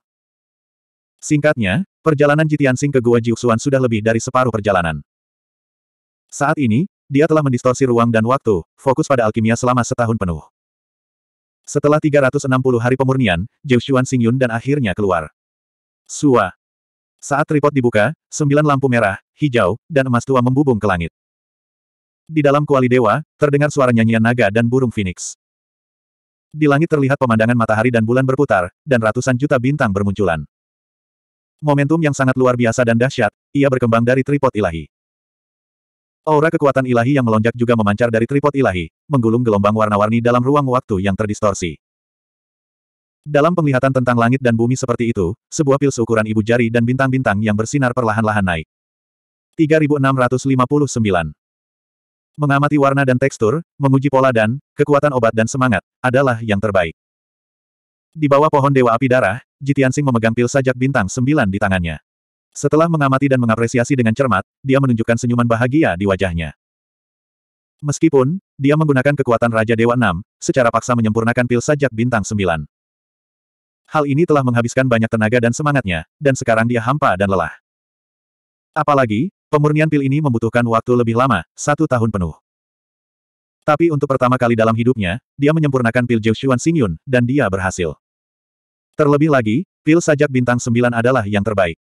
Singkatnya, perjalanan Jitiansing ke Gua Jiuxuan sudah lebih dari separuh perjalanan. Saat ini, dia telah mendistorsi ruang dan waktu, fokus pada alkimia selama setahun penuh. Setelah 360 hari pemurnian, Jiuxuan Xingyun dan akhirnya keluar. Sua, saat tripod dibuka, sembilan lampu merah, hijau, dan emas tua membubung ke langit. Di dalam kuali dewa, terdengar suara nyanyian naga dan burung phoenix. Di langit terlihat pemandangan matahari dan bulan berputar, dan ratusan juta bintang bermunculan. Momentum yang sangat luar biasa dan dahsyat, ia berkembang dari tripod ilahi. Aura kekuatan ilahi yang melonjak juga memancar dari tripod ilahi, menggulung gelombang warna-warni dalam ruang waktu yang terdistorsi. Dalam penglihatan tentang langit dan bumi seperti itu, sebuah pil seukuran ibu jari dan bintang-bintang yang bersinar perlahan-lahan naik. 3659. Mengamati warna dan tekstur, menguji pola dan kekuatan obat dan semangat, adalah yang terbaik. Di bawah pohon Dewa Api Darah, Jitiansing memegang pil sajak bintang sembilan di tangannya. Setelah mengamati dan mengapresiasi dengan cermat, dia menunjukkan senyuman bahagia di wajahnya. Meskipun, dia menggunakan kekuatan Raja Dewa 6, secara paksa menyempurnakan pil sajak bintang sembilan. Hal ini telah menghabiskan banyak tenaga dan semangatnya, dan sekarang dia hampa dan lelah. Apalagi, pemurnian pil ini membutuhkan waktu lebih lama, satu tahun penuh. Tapi untuk pertama kali dalam hidupnya, dia menyempurnakan pil Jiuxuan Xingyun, dan dia berhasil. Terlebih lagi, pil sajak bintang sembilan adalah yang terbaik.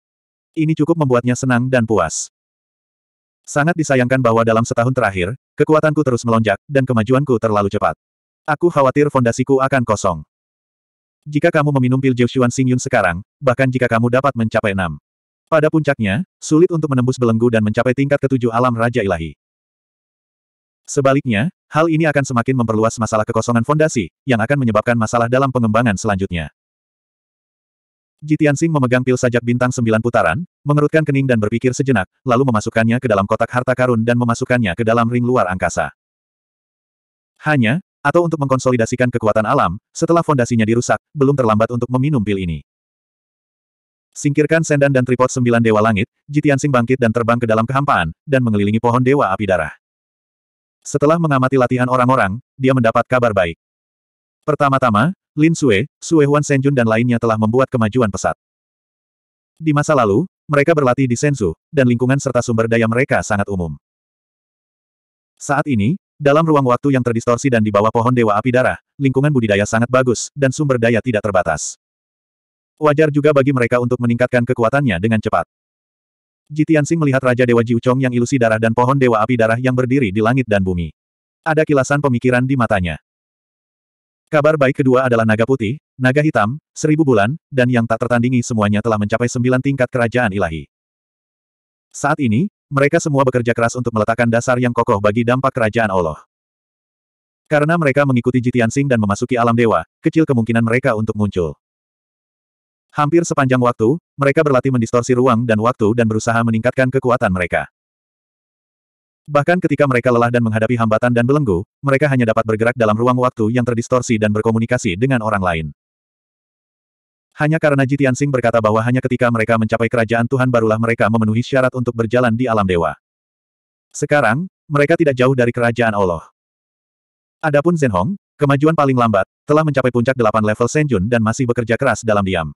Ini cukup membuatnya senang dan puas. Sangat disayangkan bahwa dalam setahun terakhir, kekuatanku terus melonjak, dan kemajuanku terlalu cepat. Aku khawatir fondasiku akan kosong. Jika kamu meminum pil Jiuxuan Xingyun sekarang, bahkan jika kamu dapat mencapai enam. Pada puncaknya, sulit untuk menembus belenggu dan mencapai tingkat ketujuh alam Raja Ilahi. Sebaliknya, hal ini akan semakin memperluas masalah kekosongan fondasi, yang akan menyebabkan masalah dalam pengembangan selanjutnya. Jitian Sing memegang pil sajak bintang sembilan putaran, mengerutkan kening dan berpikir sejenak, lalu memasukkannya ke dalam kotak harta karun dan memasukkannya ke dalam ring luar angkasa. Hanya, atau untuk mengkonsolidasikan kekuatan alam, setelah fondasinya dirusak, belum terlambat untuk meminum pil ini. Singkirkan sendan dan tripod sembilan dewa langit, Jitiansing bangkit dan terbang ke dalam kehampaan, dan mengelilingi pohon dewa api darah. Setelah mengamati latihan orang-orang, dia mendapat kabar baik. Pertama-tama, Lin Sue, Sue Huan Senjun dan lainnya telah membuat kemajuan pesat. Di masa lalu, mereka berlatih di Senzu, dan lingkungan serta sumber daya mereka sangat umum. Saat ini, dalam ruang waktu yang terdistorsi dan di bawah pohon dewa api darah, lingkungan budidaya sangat bagus, dan sumber daya tidak terbatas. Wajar juga bagi mereka untuk meningkatkan kekuatannya dengan cepat. Jitiansing melihat Raja Dewa Jiuchong yang ilusi darah dan pohon dewa api darah yang berdiri di langit dan bumi. Ada kilasan pemikiran di matanya. Kabar baik kedua adalah naga putih, naga hitam, seribu bulan, dan yang tak tertandingi semuanya telah mencapai sembilan tingkat kerajaan ilahi. Saat ini, mereka semua bekerja keras untuk meletakkan dasar yang kokoh bagi dampak kerajaan Allah. Karena mereka mengikuti Jitian Sing dan memasuki alam dewa, kecil kemungkinan mereka untuk muncul. Hampir sepanjang waktu, mereka berlatih mendistorsi ruang dan waktu dan berusaha meningkatkan kekuatan mereka. Bahkan ketika mereka lelah dan menghadapi hambatan dan belenggu, mereka hanya dapat bergerak dalam ruang waktu yang terdistorsi dan berkomunikasi dengan orang lain. Hanya karena Jitian Sing berkata bahwa hanya ketika mereka mencapai kerajaan Tuhan barulah mereka memenuhi syarat untuk berjalan di alam dewa. Sekarang, mereka tidak jauh dari kerajaan Allah. Adapun Zen Hong, kemajuan paling lambat, telah mencapai puncak delapan level Senjun dan masih bekerja keras dalam diam.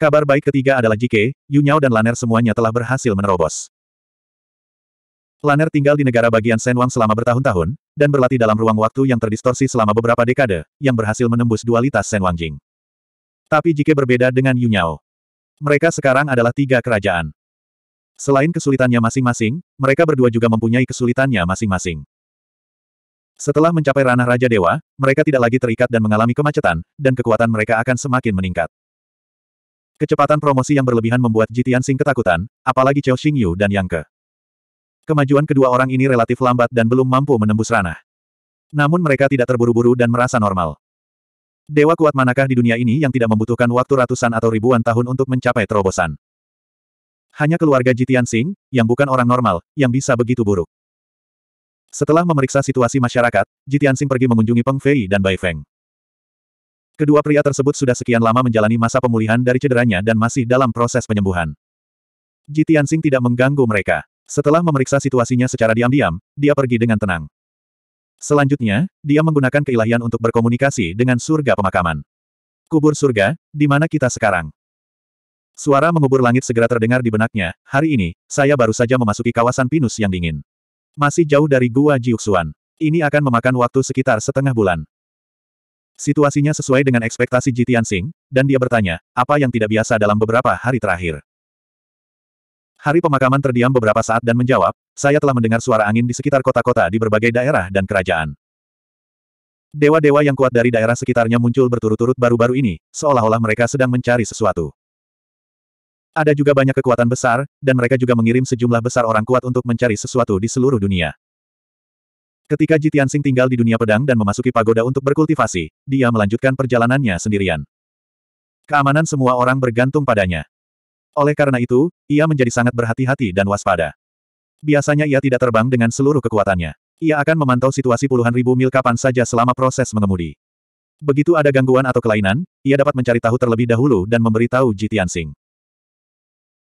Kabar baik ketiga adalah Jike, Yunyao dan Laner semuanya telah berhasil menerobos. Laner tinggal di negara bagian Senwang selama bertahun-tahun, dan berlatih dalam ruang waktu yang terdistorsi selama beberapa dekade, yang berhasil menembus dualitas Senwangjing. Tapi jika berbeda dengan Yunyao. Mereka sekarang adalah tiga kerajaan. Selain kesulitannya masing-masing, mereka berdua juga mempunyai kesulitannya masing-masing. Setelah mencapai ranah Raja Dewa, mereka tidak lagi terikat dan mengalami kemacetan, dan kekuatan mereka akan semakin meningkat. Kecepatan promosi yang berlebihan membuat Jitian Sing ketakutan, apalagi Chao Xingyu dan Yang Ke. Kemajuan kedua orang ini relatif lambat dan belum mampu menembus ranah. Namun mereka tidak terburu-buru dan merasa normal. Dewa kuat manakah di dunia ini yang tidak membutuhkan waktu ratusan atau ribuan tahun untuk mencapai terobosan? Hanya keluarga Jitian Singh, yang bukan orang normal, yang bisa begitu buruk. Setelah memeriksa situasi masyarakat, Jitian Singh pergi mengunjungi Peng Fei dan Bai Feng. Kedua pria tersebut sudah sekian lama menjalani masa pemulihan dari cederanya dan masih dalam proses penyembuhan. Jitian Singh tidak mengganggu mereka. Setelah memeriksa situasinya secara diam-diam, dia pergi dengan tenang. Selanjutnya, dia menggunakan keilahian untuk berkomunikasi dengan surga pemakaman. Kubur surga, di mana kita sekarang? Suara mengubur langit segera terdengar di benaknya, hari ini, saya baru saja memasuki kawasan pinus yang dingin. Masih jauh dari gua Jiuxuan. Ini akan memakan waktu sekitar setengah bulan. Situasinya sesuai dengan ekspektasi Jitian Sing, dan dia bertanya, apa yang tidak biasa dalam beberapa hari terakhir? Hari pemakaman terdiam beberapa saat dan menjawab, saya telah mendengar suara angin di sekitar kota-kota di berbagai daerah dan kerajaan. Dewa-dewa yang kuat dari daerah sekitarnya muncul berturut-turut baru-baru ini, seolah-olah mereka sedang mencari sesuatu. Ada juga banyak kekuatan besar, dan mereka juga mengirim sejumlah besar orang kuat untuk mencari sesuatu di seluruh dunia. Ketika Jitian Sing tinggal di dunia pedang dan memasuki pagoda untuk berkultivasi, dia melanjutkan perjalanannya sendirian. Keamanan semua orang bergantung padanya. Oleh karena itu, ia menjadi sangat berhati-hati dan waspada. Biasanya ia tidak terbang dengan seluruh kekuatannya. Ia akan memantau situasi puluhan ribu mil kapan saja selama proses mengemudi. Begitu ada gangguan atau kelainan, ia dapat mencari tahu terlebih dahulu dan memberitahu Ji Tianxing.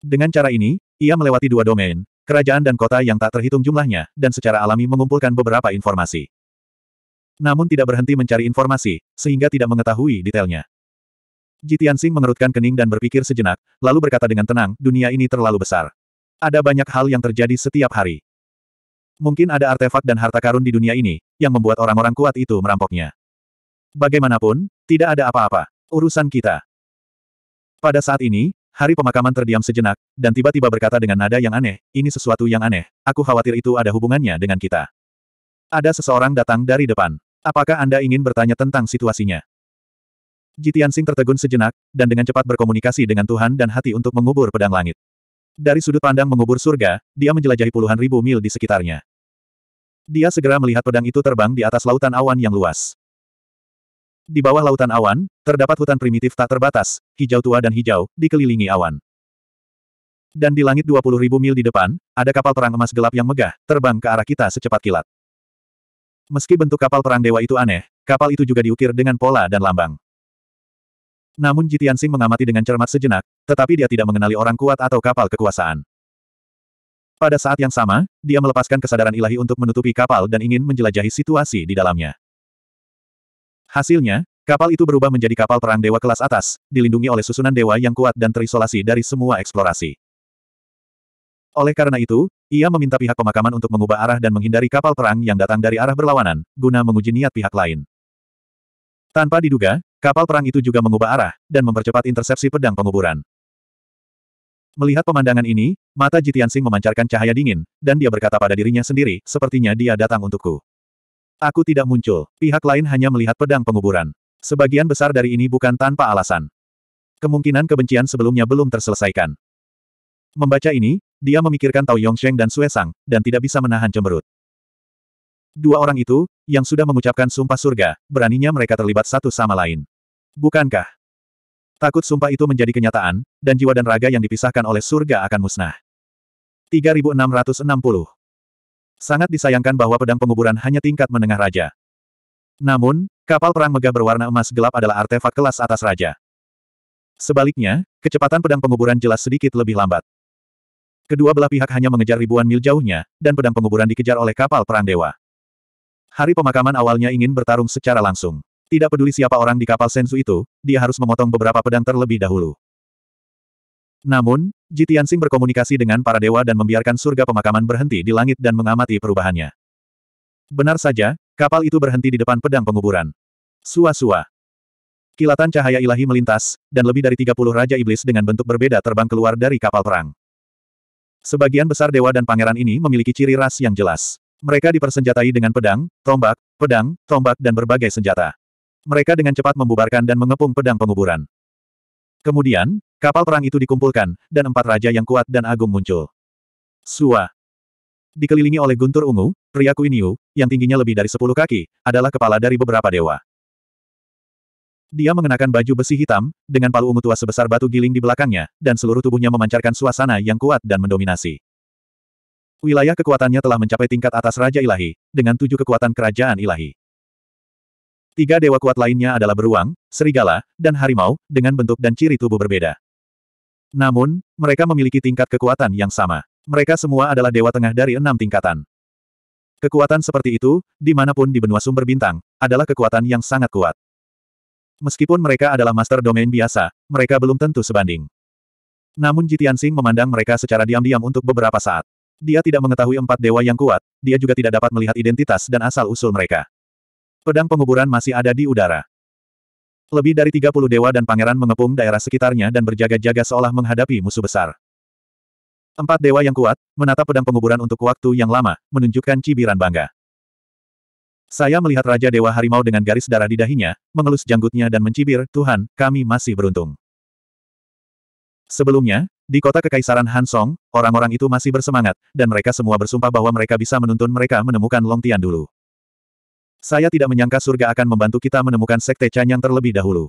Dengan cara ini, ia melewati dua domain, kerajaan dan kota yang tak terhitung jumlahnya, dan secara alami mengumpulkan beberapa informasi. Namun tidak berhenti mencari informasi, sehingga tidak mengetahui detailnya. Ji Tianxing mengerutkan kening dan berpikir sejenak, lalu berkata dengan tenang, dunia ini terlalu besar. Ada banyak hal yang terjadi setiap hari. Mungkin ada artefak dan harta karun di dunia ini, yang membuat orang-orang kuat itu merampoknya. Bagaimanapun, tidak ada apa-apa. Urusan kita. Pada saat ini, hari pemakaman terdiam sejenak, dan tiba-tiba berkata dengan nada yang aneh, ini sesuatu yang aneh, aku khawatir itu ada hubungannya dengan kita. Ada seseorang datang dari depan. Apakah Anda ingin bertanya tentang situasinya? Jitian Sing tertegun sejenak, dan dengan cepat berkomunikasi dengan Tuhan dan hati untuk mengubur pedang langit. Dari sudut pandang mengubur surga, dia menjelajahi puluhan ribu mil di sekitarnya. Dia segera melihat pedang itu terbang di atas lautan awan yang luas. Di bawah lautan awan, terdapat hutan primitif tak terbatas, hijau tua dan hijau, dikelilingi awan. Dan di langit 20 ribu mil di depan, ada kapal perang emas gelap yang megah, terbang ke arah kita secepat kilat. Meski bentuk kapal perang dewa itu aneh, kapal itu juga diukir dengan pola dan lambang. Namun Jitiansing mengamati dengan cermat sejenak, tetapi dia tidak mengenali orang kuat atau kapal kekuasaan. Pada saat yang sama, dia melepaskan kesadaran ilahi untuk menutupi kapal dan ingin menjelajahi situasi di dalamnya. Hasilnya, kapal itu berubah menjadi kapal perang dewa kelas atas, dilindungi oleh susunan dewa yang kuat dan terisolasi dari semua eksplorasi. Oleh karena itu, ia meminta pihak pemakaman untuk mengubah arah dan menghindari kapal perang yang datang dari arah berlawanan, guna menguji niat pihak lain. Tanpa diduga, Kapal perang itu juga mengubah arah, dan mempercepat intersepsi pedang penguburan. Melihat pemandangan ini, mata Jitian Sing memancarkan cahaya dingin, dan dia berkata pada dirinya sendiri, sepertinya dia datang untukku. Aku tidak muncul, pihak lain hanya melihat pedang penguburan. Sebagian besar dari ini bukan tanpa alasan. Kemungkinan kebencian sebelumnya belum terselesaikan. Membaca ini, dia memikirkan Tao Yongsheng dan Sue Sang, dan tidak bisa menahan cemberut. Dua orang itu, yang sudah mengucapkan sumpah surga, beraninya mereka terlibat satu sama lain. Bukankah? Takut sumpah itu menjadi kenyataan, dan jiwa dan raga yang dipisahkan oleh surga akan musnah. 3660 Sangat disayangkan bahwa pedang penguburan hanya tingkat menengah raja. Namun, kapal perang megah berwarna emas gelap adalah artefak kelas atas raja. Sebaliknya, kecepatan pedang penguburan jelas sedikit lebih lambat. Kedua belah pihak hanya mengejar ribuan mil jauhnya, dan pedang penguburan dikejar oleh kapal perang dewa. Hari pemakaman awalnya ingin bertarung secara langsung. Tidak peduli siapa orang di kapal Senzu itu, dia harus memotong beberapa pedang terlebih dahulu. Namun, Jitian Sing berkomunikasi dengan para dewa dan membiarkan surga pemakaman berhenti di langit dan mengamati perubahannya. Benar saja, kapal itu berhenti di depan pedang penguburan. Sua-sua. Kilatan cahaya ilahi melintas, dan lebih dari 30 Raja Iblis dengan bentuk berbeda terbang keluar dari kapal perang. Sebagian besar dewa dan pangeran ini memiliki ciri ras yang jelas. Mereka dipersenjatai dengan pedang, tombak, pedang, tombak dan berbagai senjata mereka dengan cepat membubarkan dan mengepung pedang penguburan. Kemudian, kapal perang itu dikumpulkan, dan empat raja yang kuat dan agung muncul. Sua. Dikelilingi oleh guntur ungu, pria Kuinyu, yang tingginya lebih dari sepuluh kaki, adalah kepala dari beberapa dewa. Dia mengenakan baju besi hitam, dengan palu ungu tua sebesar batu giling di belakangnya, dan seluruh tubuhnya memancarkan suasana yang kuat dan mendominasi. Wilayah kekuatannya telah mencapai tingkat atas Raja Ilahi, dengan tujuh kekuatan kerajaan ilahi. Tiga dewa kuat lainnya adalah beruang, serigala, dan harimau, dengan bentuk dan ciri tubuh berbeda. Namun, mereka memiliki tingkat kekuatan yang sama. Mereka semua adalah dewa tengah dari enam tingkatan. Kekuatan seperti itu, dimanapun di benua sumber bintang, adalah kekuatan yang sangat kuat. Meskipun mereka adalah master domain biasa, mereka belum tentu sebanding. Namun Jitian Sing memandang mereka secara diam-diam untuk beberapa saat. Dia tidak mengetahui empat dewa yang kuat, dia juga tidak dapat melihat identitas dan asal-usul mereka. Pedang penguburan masih ada di udara. Lebih dari 30 dewa dan pangeran mengepung daerah sekitarnya dan berjaga-jaga seolah menghadapi musuh besar. Empat dewa yang kuat, menatap pedang penguburan untuk waktu yang lama, menunjukkan cibiran bangga. Saya melihat Raja Dewa Harimau dengan garis darah di dahinya, mengelus janggutnya dan mencibir, Tuhan, kami masih beruntung. Sebelumnya, di kota Kekaisaran Hansong, orang-orang itu masih bersemangat, dan mereka semua bersumpah bahwa mereka bisa menuntun mereka menemukan Long Tian dulu. Saya tidak menyangka surga akan membantu kita menemukan sekte Canyang terlebih dahulu.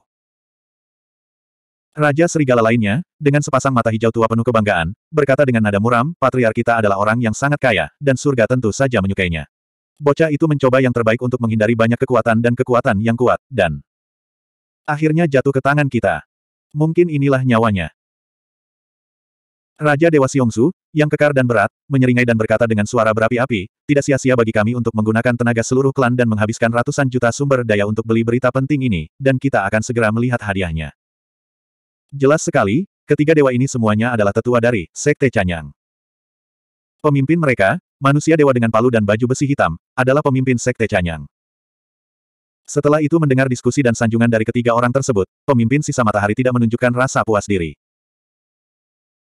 Raja Serigala lainnya, dengan sepasang mata hijau tua penuh kebanggaan, berkata dengan nada muram, patriark kita adalah orang yang sangat kaya, dan surga tentu saja menyukainya. Bocah itu mencoba yang terbaik untuk menghindari banyak kekuatan dan kekuatan yang kuat, dan akhirnya jatuh ke tangan kita. Mungkin inilah nyawanya. Raja Dewa Xiongzu, yang kekar dan berat, menyeringai dan berkata dengan suara berapi-api, tidak sia-sia bagi kami untuk menggunakan tenaga seluruh klan dan menghabiskan ratusan juta sumber daya untuk beli berita penting ini, dan kita akan segera melihat hadiahnya. Jelas sekali, ketiga dewa ini semuanya adalah tetua dari Sekte Canyang. Pemimpin mereka, manusia dewa dengan palu dan baju besi hitam, adalah pemimpin Sekte Canyang. Setelah itu mendengar diskusi dan sanjungan dari ketiga orang tersebut, pemimpin sisa matahari tidak menunjukkan rasa puas diri.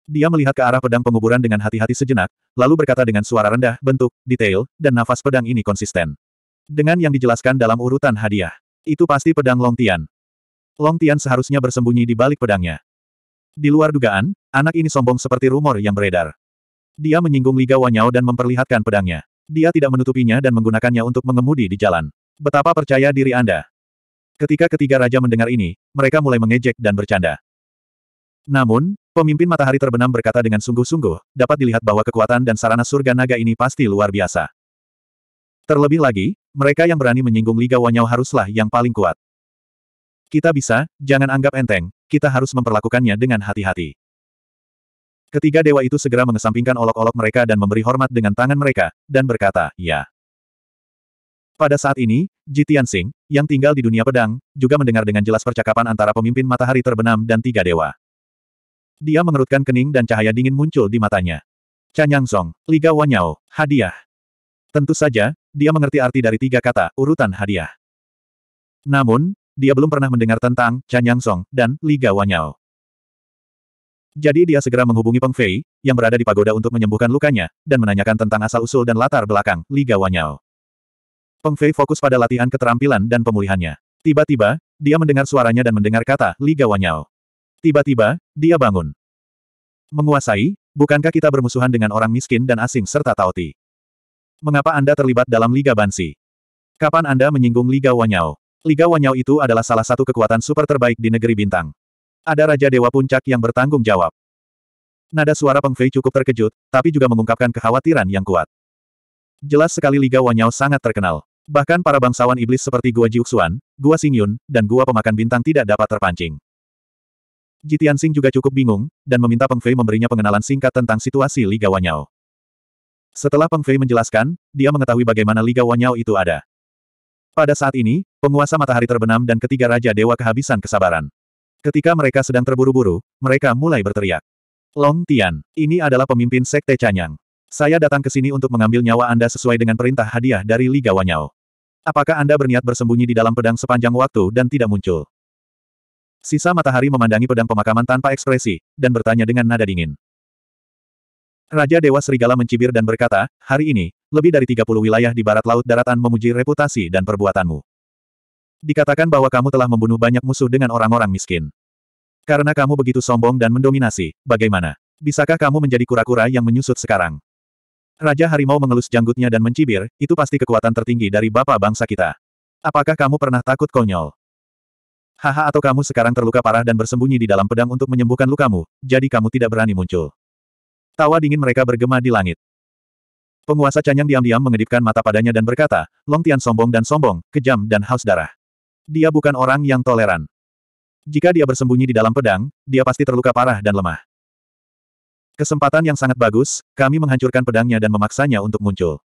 Dia melihat ke arah pedang penguburan dengan hati-hati sejenak, lalu berkata dengan suara rendah, bentuk, detail, dan nafas pedang ini konsisten. Dengan yang dijelaskan dalam urutan hadiah. Itu pasti pedang Long Tian. Long Tian seharusnya bersembunyi di balik pedangnya. Di luar dugaan, anak ini sombong seperti rumor yang beredar. Dia menyinggung Liga Wanyao dan memperlihatkan pedangnya. Dia tidak menutupinya dan menggunakannya untuk mengemudi di jalan. Betapa percaya diri Anda. Ketika ketiga raja mendengar ini, mereka mulai mengejek dan bercanda. Namun, Pemimpin matahari terbenam berkata dengan sungguh-sungguh, dapat dilihat bahwa kekuatan dan sarana surga naga ini pasti luar biasa. Terlebih lagi, mereka yang berani menyinggung Liga Wanyao haruslah yang paling kuat. Kita bisa, jangan anggap enteng, kita harus memperlakukannya dengan hati-hati. Ketiga dewa itu segera mengesampingkan olok-olok mereka dan memberi hormat dengan tangan mereka, dan berkata, ya. Pada saat ini, Jitian Tianxing, yang tinggal di dunia pedang, juga mendengar dengan jelas percakapan antara pemimpin matahari terbenam dan tiga dewa. Dia mengerutkan kening dan cahaya dingin muncul di matanya. Canyang Song, Liga Wanyao, hadiah. Tentu saja, dia mengerti arti dari tiga kata, urutan hadiah. Namun, dia belum pernah mendengar tentang Canyang Song dan Liga Wanyao. Jadi dia segera menghubungi Peng Fei, yang berada di pagoda untuk menyembuhkan lukanya, dan menanyakan tentang asal-usul dan latar belakang Liga Wanyao. Peng Fei fokus pada latihan keterampilan dan pemulihannya. Tiba-tiba, dia mendengar suaranya dan mendengar kata Liga Wanyao. Tiba-tiba, dia bangun. Menguasai, bukankah kita bermusuhan dengan orang miskin dan asing serta Taoti? Mengapa Anda terlibat dalam Liga Bansi? Kapan Anda menyinggung Liga Wanyao? Liga Wanyao itu adalah salah satu kekuatan super terbaik di negeri bintang. Ada Raja Dewa Puncak yang bertanggung jawab. Nada suara Peng Fei cukup terkejut, tapi juga mengungkapkan kekhawatiran yang kuat. Jelas sekali Liga Wanyao sangat terkenal. Bahkan para bangsawan iblis seperti Gua Jiuxuan, Gua Xingyun, dan Gua Pemakan Bintang tidak dapat terpancing. Jitian Sing juga cukup bingung, dan meminta Peng Fei memberinya pengenalan singkat tentang situasi Liga Wanyao. Setelah Peng Fei menjelaskan, dia mengetahui bagaimana Liga Wanyao itu ada. Pada saat ini, penguasa matahari terbenam dan ketiga Raja Dewa kehabisan kesabaran. Ketika mereka sedang terburu-buru, mereka mulai berteriak. Long Tian, ini adalah pemimpin Sekte Canyang. Saya datang ke sini untuk mengambil nyawa Anda sesuai dengan perintah hadiah dari Liga Wanyao. Apakah Anda berniat bersembunyi di dalam pedang sepanjang waktu dan tidak muncul? Sisa matahari memandangi pedang pemakaman tanpa ekspresi, dan bertanya dengan nada dingin. Raja Dewa Serigala mencibir dan berkata, hari ini, lebih dari 30 wilayah di barat laut daratan memuji reputasi dan perbuatanmu. Dikatakan bahwa kamu telah membunuh banyak musuh dengan orang-orang miskin. Karena kamu begitu sombong dan mendominasi, bagaimana? Bisakah kamu menjadi kura-kura yang menyusut sekarang? Raja Harimau mengelus janggutnya dan mencibir, itu pasti kekuatan tertinggi dari bapak bangsa kita. Apakah kamu pernah takut konyol? Haha atau kamu sekarang terluka parah dan bersembunyi di dalam pedang untuk menyembuhkan lukamu, jadi kamu tidak berani muncul. Tawa dingin mereka bergema di langit. Penguasa Canyang diam-diam mengedipkan mata padanya dan berkata, Long Tian sombong dan sombong, kejam dan haus darah. Dia bukan orang yang toleran. Jika dia bersembunyi di dalam pedang, dia pasti terluka parah dan lemah. Kesempatan yang sangat bagus, kami menghancurkan pedangnya dan memaksanya untuk muncul.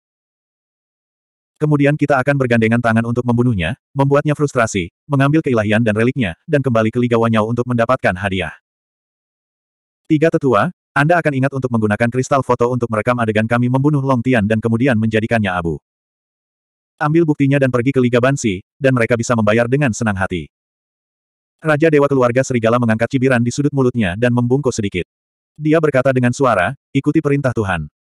Kemudian kita akan bergandengan tangan untuk membunuhnya, membuatnya frustrasi, mengambil keilahian dan reliknya, dan kembali ke Liga Wanyau untuk mendapatkan hadiah. Tiga tetua, Anda akan ingat untuk menggunakan kristal foto untuk merekam adegan kami membunuh Long Tian dan kemudian menjadikannya abu. Ambil buktinya dan pergi ke Liga Bansi, dan mereka bisa membayar dengan senang hati. Raja Dewa Keluarga Serigala mengangkat cibiran di sudut mulutnya dan membungkuk sedikit. Dia berkata dengan suara, ikuti perintah Tuhan.